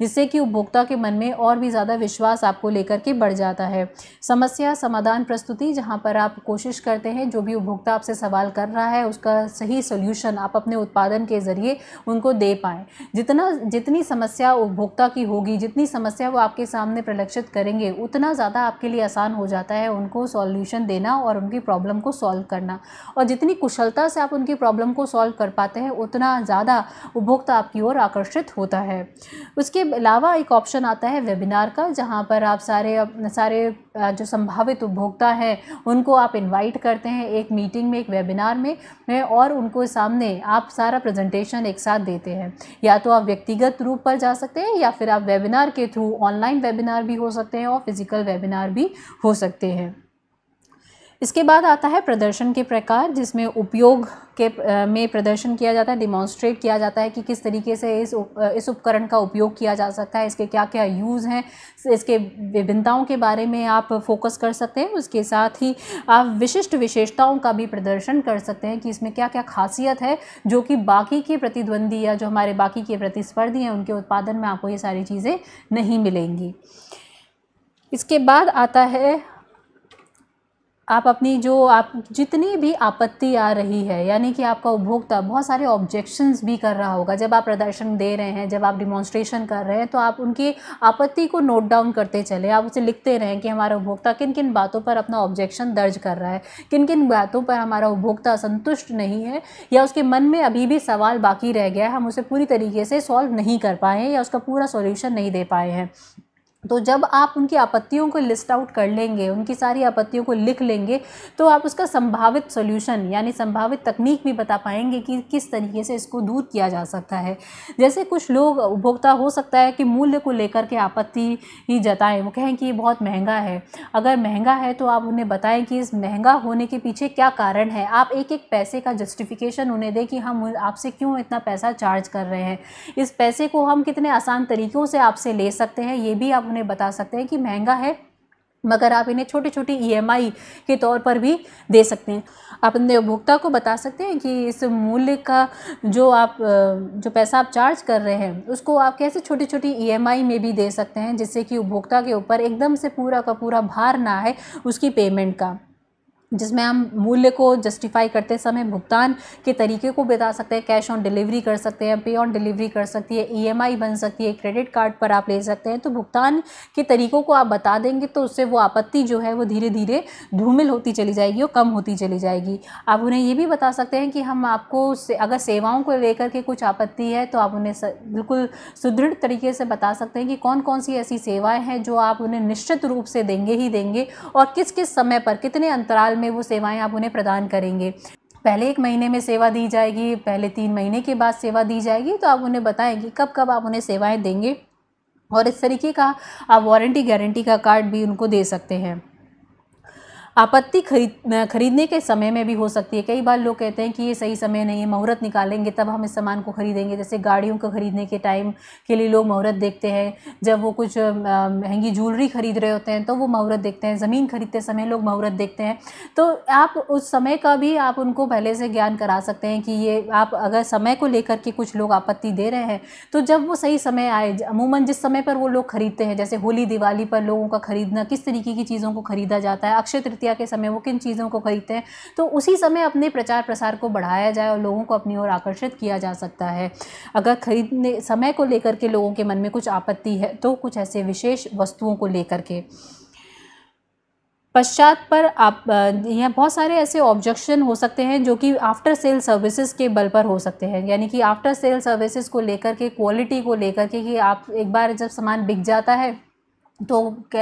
जिससे कि उपभोक्ता के मन में और भी ज़्यादा विश्वास आपको लेकर के बढ़ जाता है समस्या समाधान प्रस्तुति जहाँ पर आप कोशिश करते हैं जो भी उपभोक्ता आपसे सवाल कर रहा है उसका सही सोल्यूशन आप अपने उत्पादन के ज़रिए उनको दे पाएँ जितना जितनी समस्या उपभोक्ता की होगी जितनी समस्या वो आपके सामने प्रलक्षित करेंगे उतना ज़्यादा आपके लिए आसान हो जाता है उनको सॉल्यूशन देना और उनकी प्रॉब्लम को सॉल्व करना और जितनी कुशलता से आप उनकी प्रॉब्लम को सॉल्व कर पाते हैं उतना ज़्यादा उपभोक्ता आपकी ओर आकर्षित होता है उसके अलावा एक ऑप्शन आता है वेबिनार का जहाँ पर आप सारे सारे जो संभावित उपभोक्ता हैं उनको आप इनवाइट करते हैं एक मीटिंग में एक वेबिनार में और उनको सामने आप सारा प्रेजेंटेशन एक साथ देते हैं या तो आप व्यक्तिगत रूप पर जा सकते हैं या फिर आप वेबिनार के थ्रू ऑनलाइन वेबिनार भी हो सकते हैं और फिज़िकल वेबिनार भी हो सकते हैं इसके बाद आता है प्रदर्शन के प्रकार जिसमें उपयोग के में प्रदर्शन किया जाता है डिमॉन्स्ट्रेट किया जाता है कि किस तरीके से इस उप, इस उपकरण का उपयोग किया जा सकता है इसके क्या क्या यूज़ हैं इसके विभिन्नताओं के बारे में आप फोकस कर सकते हैं उसके साथ ही आप विशिष्ट विशेषताओं का भी प्रदर्शन कर सकते हैं कि इसमें क्या क्या खासियत है जो कि बाकी के प्रतिद्वंदी या जो हमारे बाकी के प्रतिस्पर्धी हैं उनके उत्पादन में आपको ये सारी चीज़ें नहीं मिलेंगी इसके बाद आता है आप अपनी जो आप जितनी भी आपत्ति आ रही है यानी कि आपका उपभोक्ता बहुत सारे ऑब्जेक्शंस भी कर रहा होगा जब आप प्रदर्शन दे रहे हैं जब आप डिमॉन्स्ट्रेशन कर रहे हैं तो आप उनकी आपत्ति को नोट डाउन करते चले आप उसे लिखते रहें कि हमारा उपभोक्ता किन किन बातों पर अपना ऑब्जेक्शन दर्ज कर रहा है किन किन बातों पर हमारा उपभोक्ता संतुष्ट नहीं है या उसके मन में अभी भी सवाल बाकी रह गया है हम उसे पूरी तरीके से सॉल्व नहीं कर पाए हैं या उसका पूरा सोल्यूशन नहीं दे पाए हैं तो जब आप उनकी आपत्तियों को लिस्ट आउट कर लेंगे उनकी सारी आपत्तियों को लिख लेंगे तो आप उसका संभावित सोल्यूशन यानी संभावित तकनीक भी बता पाएंगे कि किस तरीके से इसको दूर किया जा सकता है जैसे कुछ लोग उपभोक्ता हो सकता है कि मूल्य को लेकर के आपत्ति ही जताएं वो कहें कि ये बहुत महंगा है अगर महंगा है तो आप उन्हें बताएं कि इस महंगा होने के पीछे क्या कारण है आप एक एक पैसे का जस्टिफिकेशन उन्हें दें कि हम आपसे क्यों इतना पैसा चार्ज कर रहे हैं इस पैसे को हम कितने आसान तरीक़ों से आपसे ले सकते हैं ये भी आप उन्हें बता सकते हैं कि महंगा है मगर आप इन्हें छोटी छोटी ईएमआई के तौर पर भी दे सकते हैं आप अपने उपभोक्ता को बता सकते हैं कि इस मूल्य का जो आप जो पैसा आप चार्ज कर रहे हैं उसको आप कैसे छोटी छोटी ईएमआई में भी दे सकते हैं जिससे कि उपभोक्ता के ऊपर एकदम से पूरा का पूरा भार ना है उसकी पेमेंट का जिसमें हम मूल्य को जस्टिफाई करते समय भुगतान के तरीके को बता सकते हैं कैश ऑन डिलीवरी कर सकते हैं पे ऑन डिलीवरी कर सकती है ईएमआई e बन सकती है क्रेडिट कार्ड पर आप ले सकते हैं तो भुगतान के तरीकों को आप बता देंगे तो उससे वो आपत्ति जो है वो धीरे धीरे धूमिल होती चली जाएगी और कम होती चली जाएगी आप उन्हें ये भी बता सकते हैं कि हम आपको से, अगर सेवाओं को लेकर के कुछ आपत्ति है तो आप उन्हें बिल्कुल सुदृढ़ तरीके से बता सकते हैं कि कौन कौन सी ऐसी सेवाएँ हैं जो आप उन्हें निश्चित रूप से देंगे ही देंगे और किस किस समय पर कितने अंतराल में वो सेवाएं आप उन्हें प्रदान करेंगे पहले एक महीने में सेवा दी जाएगी पहले तीन महीने के बाद सेवा दी जाएगी तो आप उन्हें बताएं कि कब कब आप उन्हें सेवाएं देंगे और इस तरीके का आप वारंटी गारंटी का कार्ड भी उनको दे सकते हैं आपत्ति खरीद खरीदने के समय में भी हो सकती है कई बार लोग कहते हैं कि ये सही समय नहीं है मुहूर्त निकालेंगे तब हम इस सामान को खरीदेंगे जैसे गाड़ियों को खरीदने के टाइम के लिए लोग मुहूर्त देखते हैं जब वो कुछ महंगी ज्वेलरी खरीद रहे होते हैं तो वो मुहूर्त देखते हैं ज़मीन खरीदते समय लोग मुहूर्त देखते हैं तो आप उस समय का भी आप उनको पहले से ज्ञान करा सकते हैं कि ये आप अगर समय को लेकर के कुछ लोग आपत्ति दे रहे हैं तो जब वो सही समय आए अमूमन जिस समय पर वो लोग खरीदते हैं जैसे होली दिवाली पर लोगों का खरीदना किस तरीके की चीज़ों को खरीदा जाता है अक्षय तृतीय तौसीया के समय वो किन चीज़ों को खरीदते हैं तो उसी समय अपने प्रचार प्रसार को बढ़ाया जाए और लोगों को अपनी ओर आकर्षित किया जा सकता है अगर खरीदने समय को लेकर के लोगों के मन में कुछ आपत्ति है तो कुछ ऐसे विशेष वस्तुओं को लेकर के पश्चात पर आप यह बहुत सारे ऐसे ऑब्जेक्शन हो सकते हैं जो कि आफ्टर सेल सर्विसेज के बल पर हो सकते हैं यानी कि आफ्टर सेल सर्विसेज को लेकर के क्वालिटी को लेकर के कि आप एक बार जब सामान बिक जाता है तो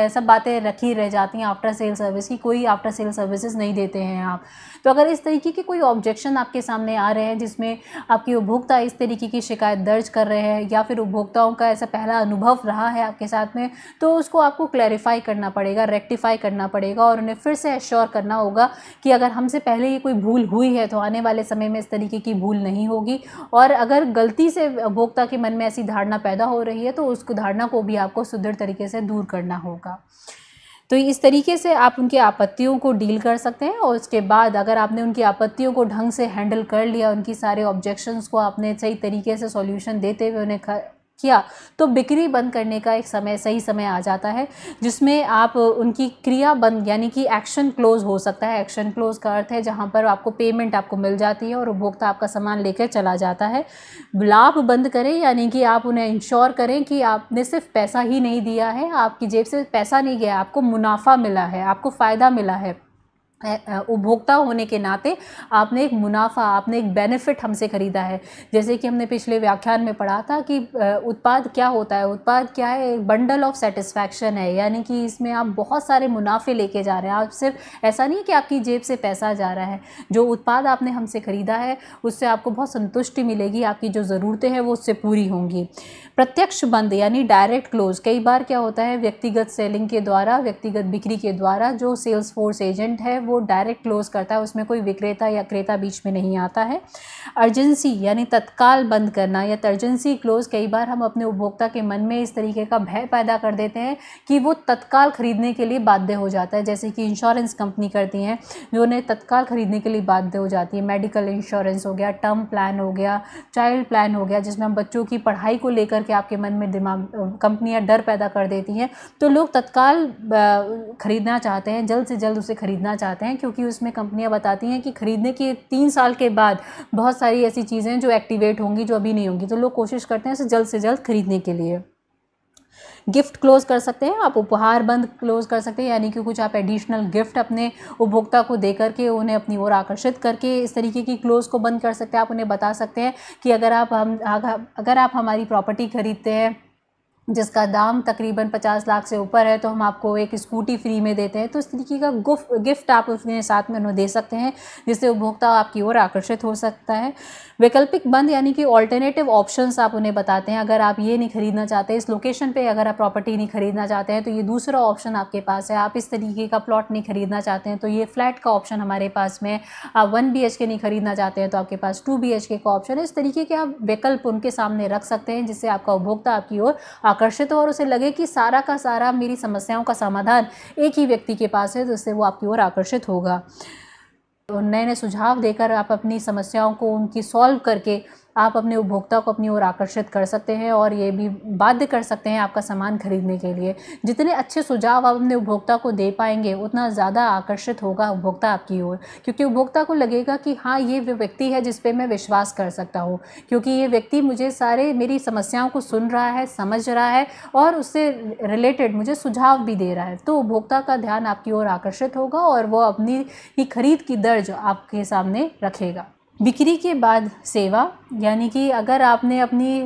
सब बातें रखी रह जाती हैं आफ्टर सेल सर्विस की कोई आफ्टर सेल सर्विसेज नहीं देते हैं आप तो अगर इस तरीके के कोई ऑब्जेक्शन आपके सामने आ रहे हैं जिसमें आपकी उपभोक्ता इस तरीके की शिकायत दर्ज कर रहे हैं या फिर उपभोक्ताओं का ऐसा पहला अनुभव रहा है आपके साथ में तो उसको आपको क्लैरिफाई करना पड़ेगा रेक्टिफाई करना पड़ेगा और उन्हें फिर से एश्योर करना होगा कि अगर हमसे पहले ये कोई भूल हुई है तो आने वाले समय में इस तरीके की भूल नहीं होगी और अगर गलती से उपभोक्ता के मन में ऐसी धारणा पैदा हो रही है तो उस धारणा को भी आपको सुदृढ़ तरीके से दूर करना होगा तो इस तरीके से आप उनकी आपत्तियों को डील कर सकते हैं और उसके बाद अगर आपने उनकी आपत्तियों को ढंग से हैंडल कर लिया उनकी सारे ऑब्जेक्शंस को आपने सही तरीके से सॉल्यूशन देते हुए उन्हें किया तो बिक्री बंद करने का एक समय सही समय आ जाता है जिसमें आप उनकी क्रिया बंद यानी कि एक्शन क्लोज हो सकता है एक्शन क्लोज का अर्थ है जहाँ पर आपको पेमेंट आपको मिल जाती है और उपभोक्ता आपका सामान लेकर चला जाता है लाभ बंद करें यानी कि आप उन्हें इंश्योर करें कि आपने सिर्फ पैसा ही नहीं दिया है आपकी जेब से पैसा नहीं गया आपको मुनाफा मिला है आपको फ़ायदा मिला है उपभोक्ता होने के नाते आपने एक मुनाफा आपने एक बेनिफिट हमसे ख़रीदा है जैसे कि हमने पिछले व्याख्यान में पढ़ा था कि उत्पाद क्या होता है उत्पाद क्या है एक बंडल ऑफ सेटिस्फैक्शन है यानी कि इसमें आप बहुत सारे मुनाफे लेके जा रहे हैं आप सिर्फ ऐसा नहीं है कि आपकी जेब से पैसा जा रहा है जो उत्पाद आपने हमसे ख़रीदा है उससे आपको बहुत संतुष्टि मिलेगी आपकी जो ज़रूरतें हैं वो उससे पूरी होंगी प्रत्यक्ष बंद यानी डायरेक्ट क्लोज कई बार क्या होता है व्यक्तिगत सेलिंग के द्वारा व्यक्तिगत बिक्री के द्वारा जो सेल्स फोर्स एजेंट है वो डायरेक्ट क्लोज़ करता है उसमें कोई विक्रेता या क्रेता बीच में नहीं आता है अर्जेंसी यानी तत्काल बंद करना या तर्जेंसी क्लोज़ कई बार हम अपने उपभोक्ता के मन में इस तरीके का भय पैदा कर देते हैं कि वो तत्काल ख़रीदने के लिए बाध्य हो जाता है जैसे कि इंश्योरेंस कंपनी करती हैं जो उन्हें तत्काल ख़रीदने के लिए बाध्य हो जाती है मेडिकल इंश्योरेंस हो गया टर्म प्लान हो गया चाइल्ड प्लान हो गया जिसमें हम बच्चों की पढ़ाई को लेकर के आपके मन में दिमाग कंपनियां डर पैदा कर देती हैं तो लोग तत्काल ख़रीदना चाहते हैं जल्द से जल्द उसे ख़रीदना चाहते हैं जाते हैं क्योंकि उसमें कंपनियां बताती हैं कि ख़रीदने के तीन साल के बाद बहुत सारी ऐसी चीज़ें जो एक्टिवेट होंगी जो अभी नहीं होंगी तो लोग कोशिश करते हैं उसे जल्द से जल्द ख़रीदने के लिए गिफ्ट क्लोज कर सकते हैं आप उपहार बंद क्लोज कर सकते हैं यानी कि कुछ आप एडिशनल गिफ्ट अपने उपभोक्ता को दे करके उन्हें अपनी ओर आकर्षित करके इस तरीके की क्लोज को बंद कर सकते हैं आप उन्हें बता सकते हैं कि अगर आप हम अगर आप हमारी प्रॉपर्टी खरीदते हैं जिसका दाम तकरीबन पचास लाख से ऊपर है तो हम आपको एक स्कूटी फ्री में देते हैं तो इस तरीके का गुफ गिफ्ट आप उसके साथ में उन्हें दे सकते हैं जिससे उपभोक्ता आपकी ओर आकर्षित हो सकता है वैकल्पिक बंद यानी कि ऑल्टरनेटिव ऑप्शन आप उन्हें बताते हैं अगर आप ये नहीं खरीदना चाहते इस लोकेशन पर अगर आप प्रॉपर्टी नहीं खरीदना चाहते हैं तो ये दूसरा ऑप्शन आपके पास है आप इस तरीके का प्लॉट नहीं खरीदना चाहते हैं तो ये फ्लैट का ऑप्शन हमारे पास में आप वन बी के नहीं खरीदना चाहते हैं तो आपके पास टू बी का ऑप्शन है इस तरीके के आप विकल्प उनके सामने रख सकते हैं जिससे आपका उपभोक्ता आपकी ओर आकर्षित हो और उसे लगे कि सारा का सारा मेरी समस्याओं का समाधान एक ही व्यक्ति के पास है तो उससे वो आपकी ओर आकर्षित होगा तो नए नए सुझाव देकर आप अपनी समस्याओं को उनकी सॉल्व करके आप अपने उपभोक्ता को अपनी ओर आकर्षित कर सकते हैं और ये भी बाध्य कर सकते हैं आपका सामान खरीदने के लिए जितने अच्छे सुझाव आप अपने उपभोक्ता को दे पाएंगे उतना ज़्यादा आकर्षित होगा उपभोक्ता आपकी ओर क्योंकि उपभोक्ता को लगेगा कि हाँ ये व्यक्ति है जिस पर मैं विश्वास कर सकता हूँ क्योंकि ये व्यक्ति मुझे सारे मेरी समस्याओं को सुन रहा है समझ रहा है और उससे रिलेटेड मुझे सुझाव भी दे रहा है तो उपभोक्ता का ध्यान आपकी ओर आकर्षित होगा और वो अपनी ही खरीद की दर्ज आपके सामने रखेगा बिक्री के बाद सेवा यानी कि अगर आपने अपनी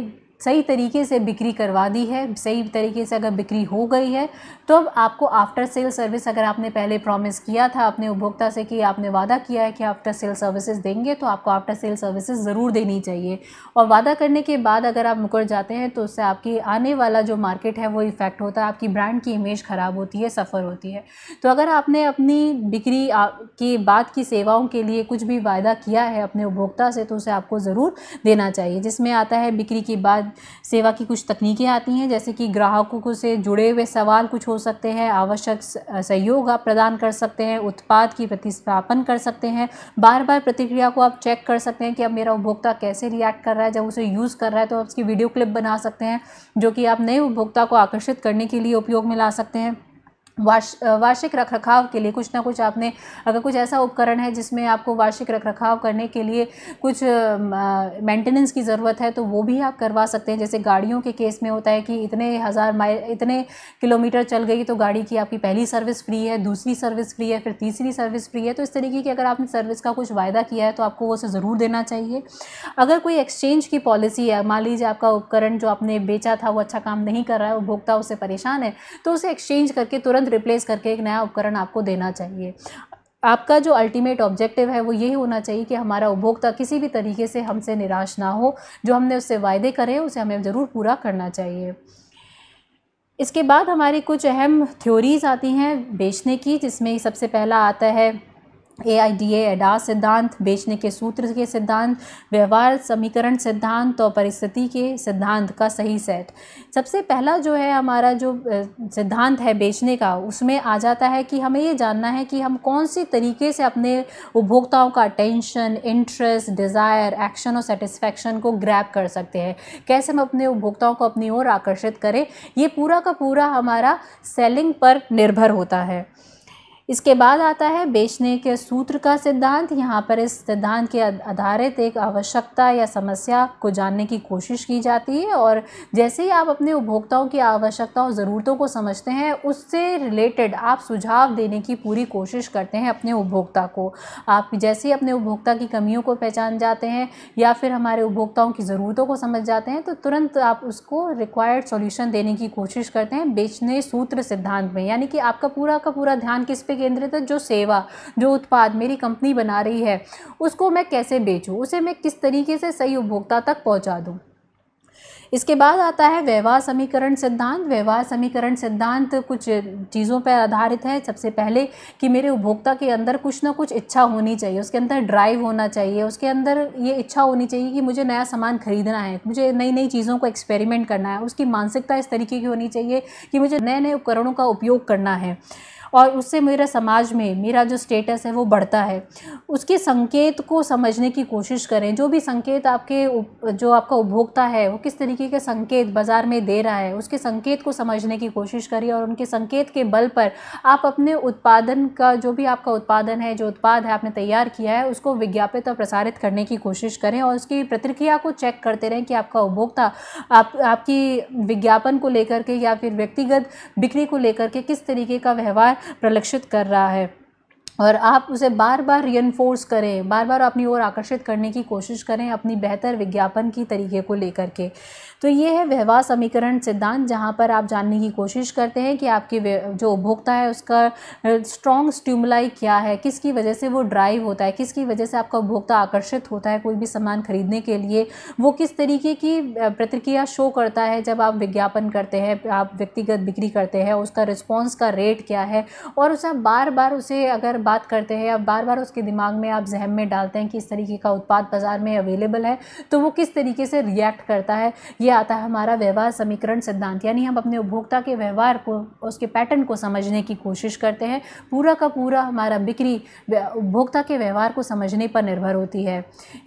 सही तरीके से बिक्री करवा दी है सही तरीके से अगर बिक्री हो गई है तो अब आपको आफ्टर सेल सर्विस अगर आपने पहले प्रॉमिस किया था अपने उपभोक्ता से कि आपने वादा किया है कि आफ्टर सेल सर्विसेज देंगे तो आपको आफ्टर सेल सर्विसेज ज़रूर देनी चाहिए और वादा करने के बाद अगर आप मुकर जाते हैं तो उससे आपकी आने वाला जो मार्केट है वो इफ़ेक्ट होता है आपकी ब्रांड की इमेज ख़राब होती है सफ़र होती है तो अगर आपने अपनी बिक्री के बाद की सेवाओं के लिए कुछ भी वायदा किया है अपने उपभोक्ता से तो उसे आपको ज़रूर देना चाहिए जिसमें आता है बिक्री के बाद सेवा की कुछ तकनीकें आती हैं जैसे कि ग्राहकों से जुड़े हुए सवाल कुछ हो सकते हैं आवश्यक सहयोग आप प्रदान कर सकते हैं उत्पाद की प्रतिस्थापन कर सकते हैं बार बार प्रतिक्रिया को आप चेक कर सकते हैं कि अब मेरा उपभोक्ता कैसे रिएक्ट कर रहा है जब उसे यूज़ कर रहा है तो आप उसकी वीडियो क्लिप बना सकते हैं जो कि आप नए उपभोक्ता को आकर्षित करने के लिए उपयोग में ला सकते हैं वार्ष वार्षिक रख रखाव के लिए कुछ ना कुछ आपने अगर कुछ ऐसा उपकरण है जिसमें आपको वार्षिक रख रखाव करने के लिए कुछ मेंटेनेंस की ज़रूरत है तो वो भी आप करवा सकते हैं जैसे गाड़ियों के केस में होता है कि इतने हज़ार माइल इतने किलोमीटर चल गई तो गाड़ी की आपकी पहली सर्विस फ्री है दूसरी सर्विस फ्री है फिर तीसरी सर्विस फ्री है तो इस तरीके की अगर आपने सर्विस का कुछ वायदा किया है तो आपको वो उसे ज़रूर देना चाहिए अगर कोई एक्सचेंज की पॉलिसी है मान लीजिए आपका उपकरण जो आपने बेचा था वो अच्छा काम नहीं कर रहा है उपभोक्ता उससे परेशान है तो उसे एक्सचेंज करके तुरंत रिप्लेस करके एक नया उपकरण आपको देना चाहिए आपका जो अल्टीमेट ऑब्जेक्टिव है वो यही होना चाहिए कि हमारा उपभोक्ता किसी भी तरीके से हमसे निराश ना हो जो हमने उससे वायदे करे उसे हमें ज़रूर पूरा करना चाहिए इसके बाद हमारी कुछ अहम थ्योरीज़ आती हैं बेचने की जिसमें सबसे पहला आता है ए आई डी एडा सिद्धांत बेचने के सूत्र के सिद्धांत व्यवहार समीकरण सिद्धांत और परिस्थिति के सिद्धांत का सही सेट सबसे पहला जो है हमारा जो सिद्धांत है बेचने का उसमें आ जाता है कि हमें ये जानना है कि हम कौन से तरीके से अपने उपभोक्ताओं का टेंशन इंटरेस्ट डिज़ायर एक्शन और सेटिस्फैक्शन को ग्रैप कर सकते हैं कैसे हम अपने उपभोक्ताओं को अपनी ओर आकर्षित करें ये पूरा का पूरा हमारा सेलिंग पर निर्भर होता है इसके बाद आता है बेचने के सूत्र का सिद्धांत यहाँ पर इस सिद्धांत के आधारित एक आवश्यकता या समस्या को जानने की कोशिश की जाती है और जैसे ही आप अपने उपभोक्ताओं की आवश्यकताओं ज़रूरतों को समझते हैं उससे रिलेटेड आप सुझाव देने की पूरी कोशिश करते हैं अपने उपभोक्ता को आप जैसे ही अपने उपभोक्ता की कमियों को पहचान जाते हैं या फिर हमारे उपभोक्ताओं की ज़रूरतों को समझ जाते हैं तो तुरंत आप उसको रिक्वायर्ड सॉल्यूशन देने की कोशिश करते हैं बेचने सूत्र सिद्धांत में यानी कि आपका पूरा का पूरा ध्यान किस पे केंद्रित है जो सेवा जो उत्पाद मेरी कंपनी बना रही है उसको मैं कैसे बेचूँ उसे मैं किस तरीके से सही उपभोक्ता तक पहुँचा दूँ इसके बाद आता है व्यवहार समीकरण सिद्धांत व्यवहार समीकरण सिद्धांत कुछ चीज़ों पर आधारित है सबसे पहले कि मेरे उपभोक्ता के अंदर कुछ ना कुछ इच्छा होनी चाहिए उसके अंदर ड्राइव होना चाहिए उसके अंदर ये इच्छा होनी चाहिए कि मुझे नया सामान खरीदना है मुझे नई नई चीज़ों को एक्सपेरिमेंट करना है उसकी मानसिकता इस तरीके की होनी चाहिए कि मुझे नए नए उपकरणों का उपयोग करना है और उससे मेरा समाज में मेरा जो स्टेटस है वो बढ़ता है उसके संकेत को समझने की कोशिश करें जो भी संकेत आपके जो आपका उपभोक्ता है वो किस तरीके के संकेत बाज़ार में दे रहा है उसके संकेत को समझने की कोशिश करिए और उनके संकेत के बल पर आप अपने उत्पादन का जो भी आपका उत्पादन है जो उत्पाद है आपने तैयार किया है उसको विज्ञापित और प्रसारित करने की कोशिश करें और उसकी प्रतिक्रिया को चेक करते रहें कि आपका उपभोक्ता आप आपकी विज्ञापन को लेकर के या फिर व्यक्तिगत बिक्री को लेकर के किस तरीके का व्यवहार प्रलक्षित कर रहा है और आप उसे बार बार रियनफोर्स करें बार बार अपनी ओर आकर्षित करने की कोशिश करें अपनी बेहतर विज्ञापन की तरीके को लेकर के तो ये है व्यवहार समीकरण सिद्धांत जहाँ पर आप जानने की कोशिश करते हैं कि आपकी जो उपभोक्ता है उसका स्ट्रॉन्ग स्ट्यूमलाई क्या है किसकी वजह से वो ड्राइव होता है किसकी वजह से आपका उपभोक्ता आकर्षित होता है कोई भी सामान खरीदने के लिए वो किस तरीके की प्रतिक्रिया शो करता है जब आप विज्ञापन करते हैं आप व्यक्तिगत बिक्री करते हैं उसका रिस्पॉन्स का रेट क्या है और उसे बार बार उसे अगर बात करते हैं या बार बार उसके दिमाग में आप जहम में डालते हैं कि इस तरीके का उत्पाद बाज़ार में अवेलेबल है तो वो किस तरीके से रिएक्ट करता है ये ये आता है हमारा व्यवहार समीकरण सिद्धांत यानी हम अपने उपभोक्ता के व्यवहार को उसके पैटर्न को समझने की कोशिश करते हैं पूरा का पूरा हमारा बिक्री उपभोक्ता के व्यवहार को समझने पर निर्भर होती है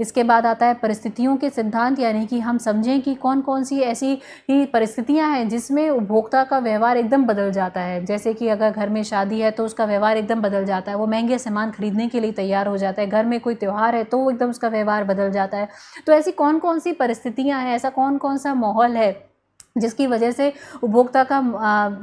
इसके बाद आता है परिस्थितियों के सिद्धांत यानी कि हम समझें कि कौन कौन सी ऐसी ही परिस्थितियाँ हैं जिसमें उपभोक्ता का व्यवहार एकदम बदल जाता है जैसे कि अगर घर में शादी है तो उसका व्यवहार एकदम बदल जाता है वो महंगे सामान खरीदने के लिए तैयार हो जाता है घर में कोई त्यौहार है तो एकदम उसका व्यवहार बदल जाता है तो ऐसी कौन कौन सी परिस्थितियाँ हैं ऐसा कौन कौन सा माहौल है जिसकी वजह से उपभोक्ता का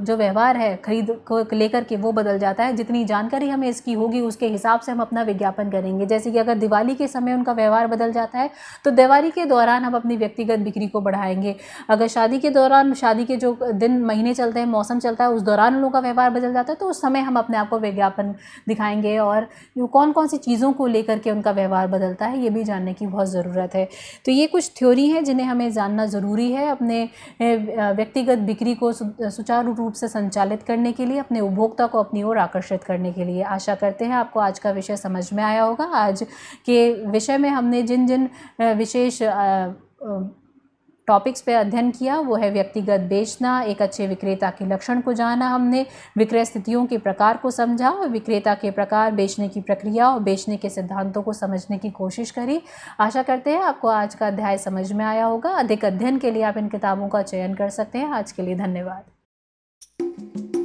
जो व्यवहार है खरीद को लेकर के वो बदल जाता है जितनी जानकारी हमें इसकी होगी उसके हिसाब से हम अपना विज्ञापन करेंगे जैसे कि अगर दिवाली के समय उनका व्यवहार बदल जाता है तो दिवाली के दौरान हम अपनी व्यक्तिगत बिक्री को बढ़ाएंगे अगर शादी के दौरान शादी के जो दिन महीने चलते हैं मौसम चलता है उस दौरान उन लोगों का व्यवहार बदल जाता है तो उस समय हम अपने आप को विज्ञापन दिखाएंगे और कौन कौन सी चीज़ों को लेकर के उनका व्यवहार बदलता है ये भी जानने की बहुत ज़रूरत है तो ये कुछ थ्योरी हैं जिन्हें हमें जानना ज़रूरी है अपने व्यक्तिगत बिक्री को सुचारू रूप से संचालित करने के लिए अपने उपभोक्ता को अपनी ओर आकर्षित करने के लिए आशा करते हैं आपको आज का विषय समझ में आया होगा आज के विषय में हमने जिन जिन विशेष टॉपिक्स पे अध्ययन किया वो है व्यक्तिगत बेचना एक अच्छे विक्रेता के लक्षण को जाना हमने विक्रय स्थितियों के प्रकार को समझा विक्रेता के प्रकार बेचने की प्रक्रिया और बेचने के सिद्धांतों को समझने की कोशिश करी आशा करते हैं आपको आज का अध्याय समझ में आया होगा अधिक अध्ययन के लिए आप इन किताबों का चयन कर सकते हैं आज के लिए धन्यवाद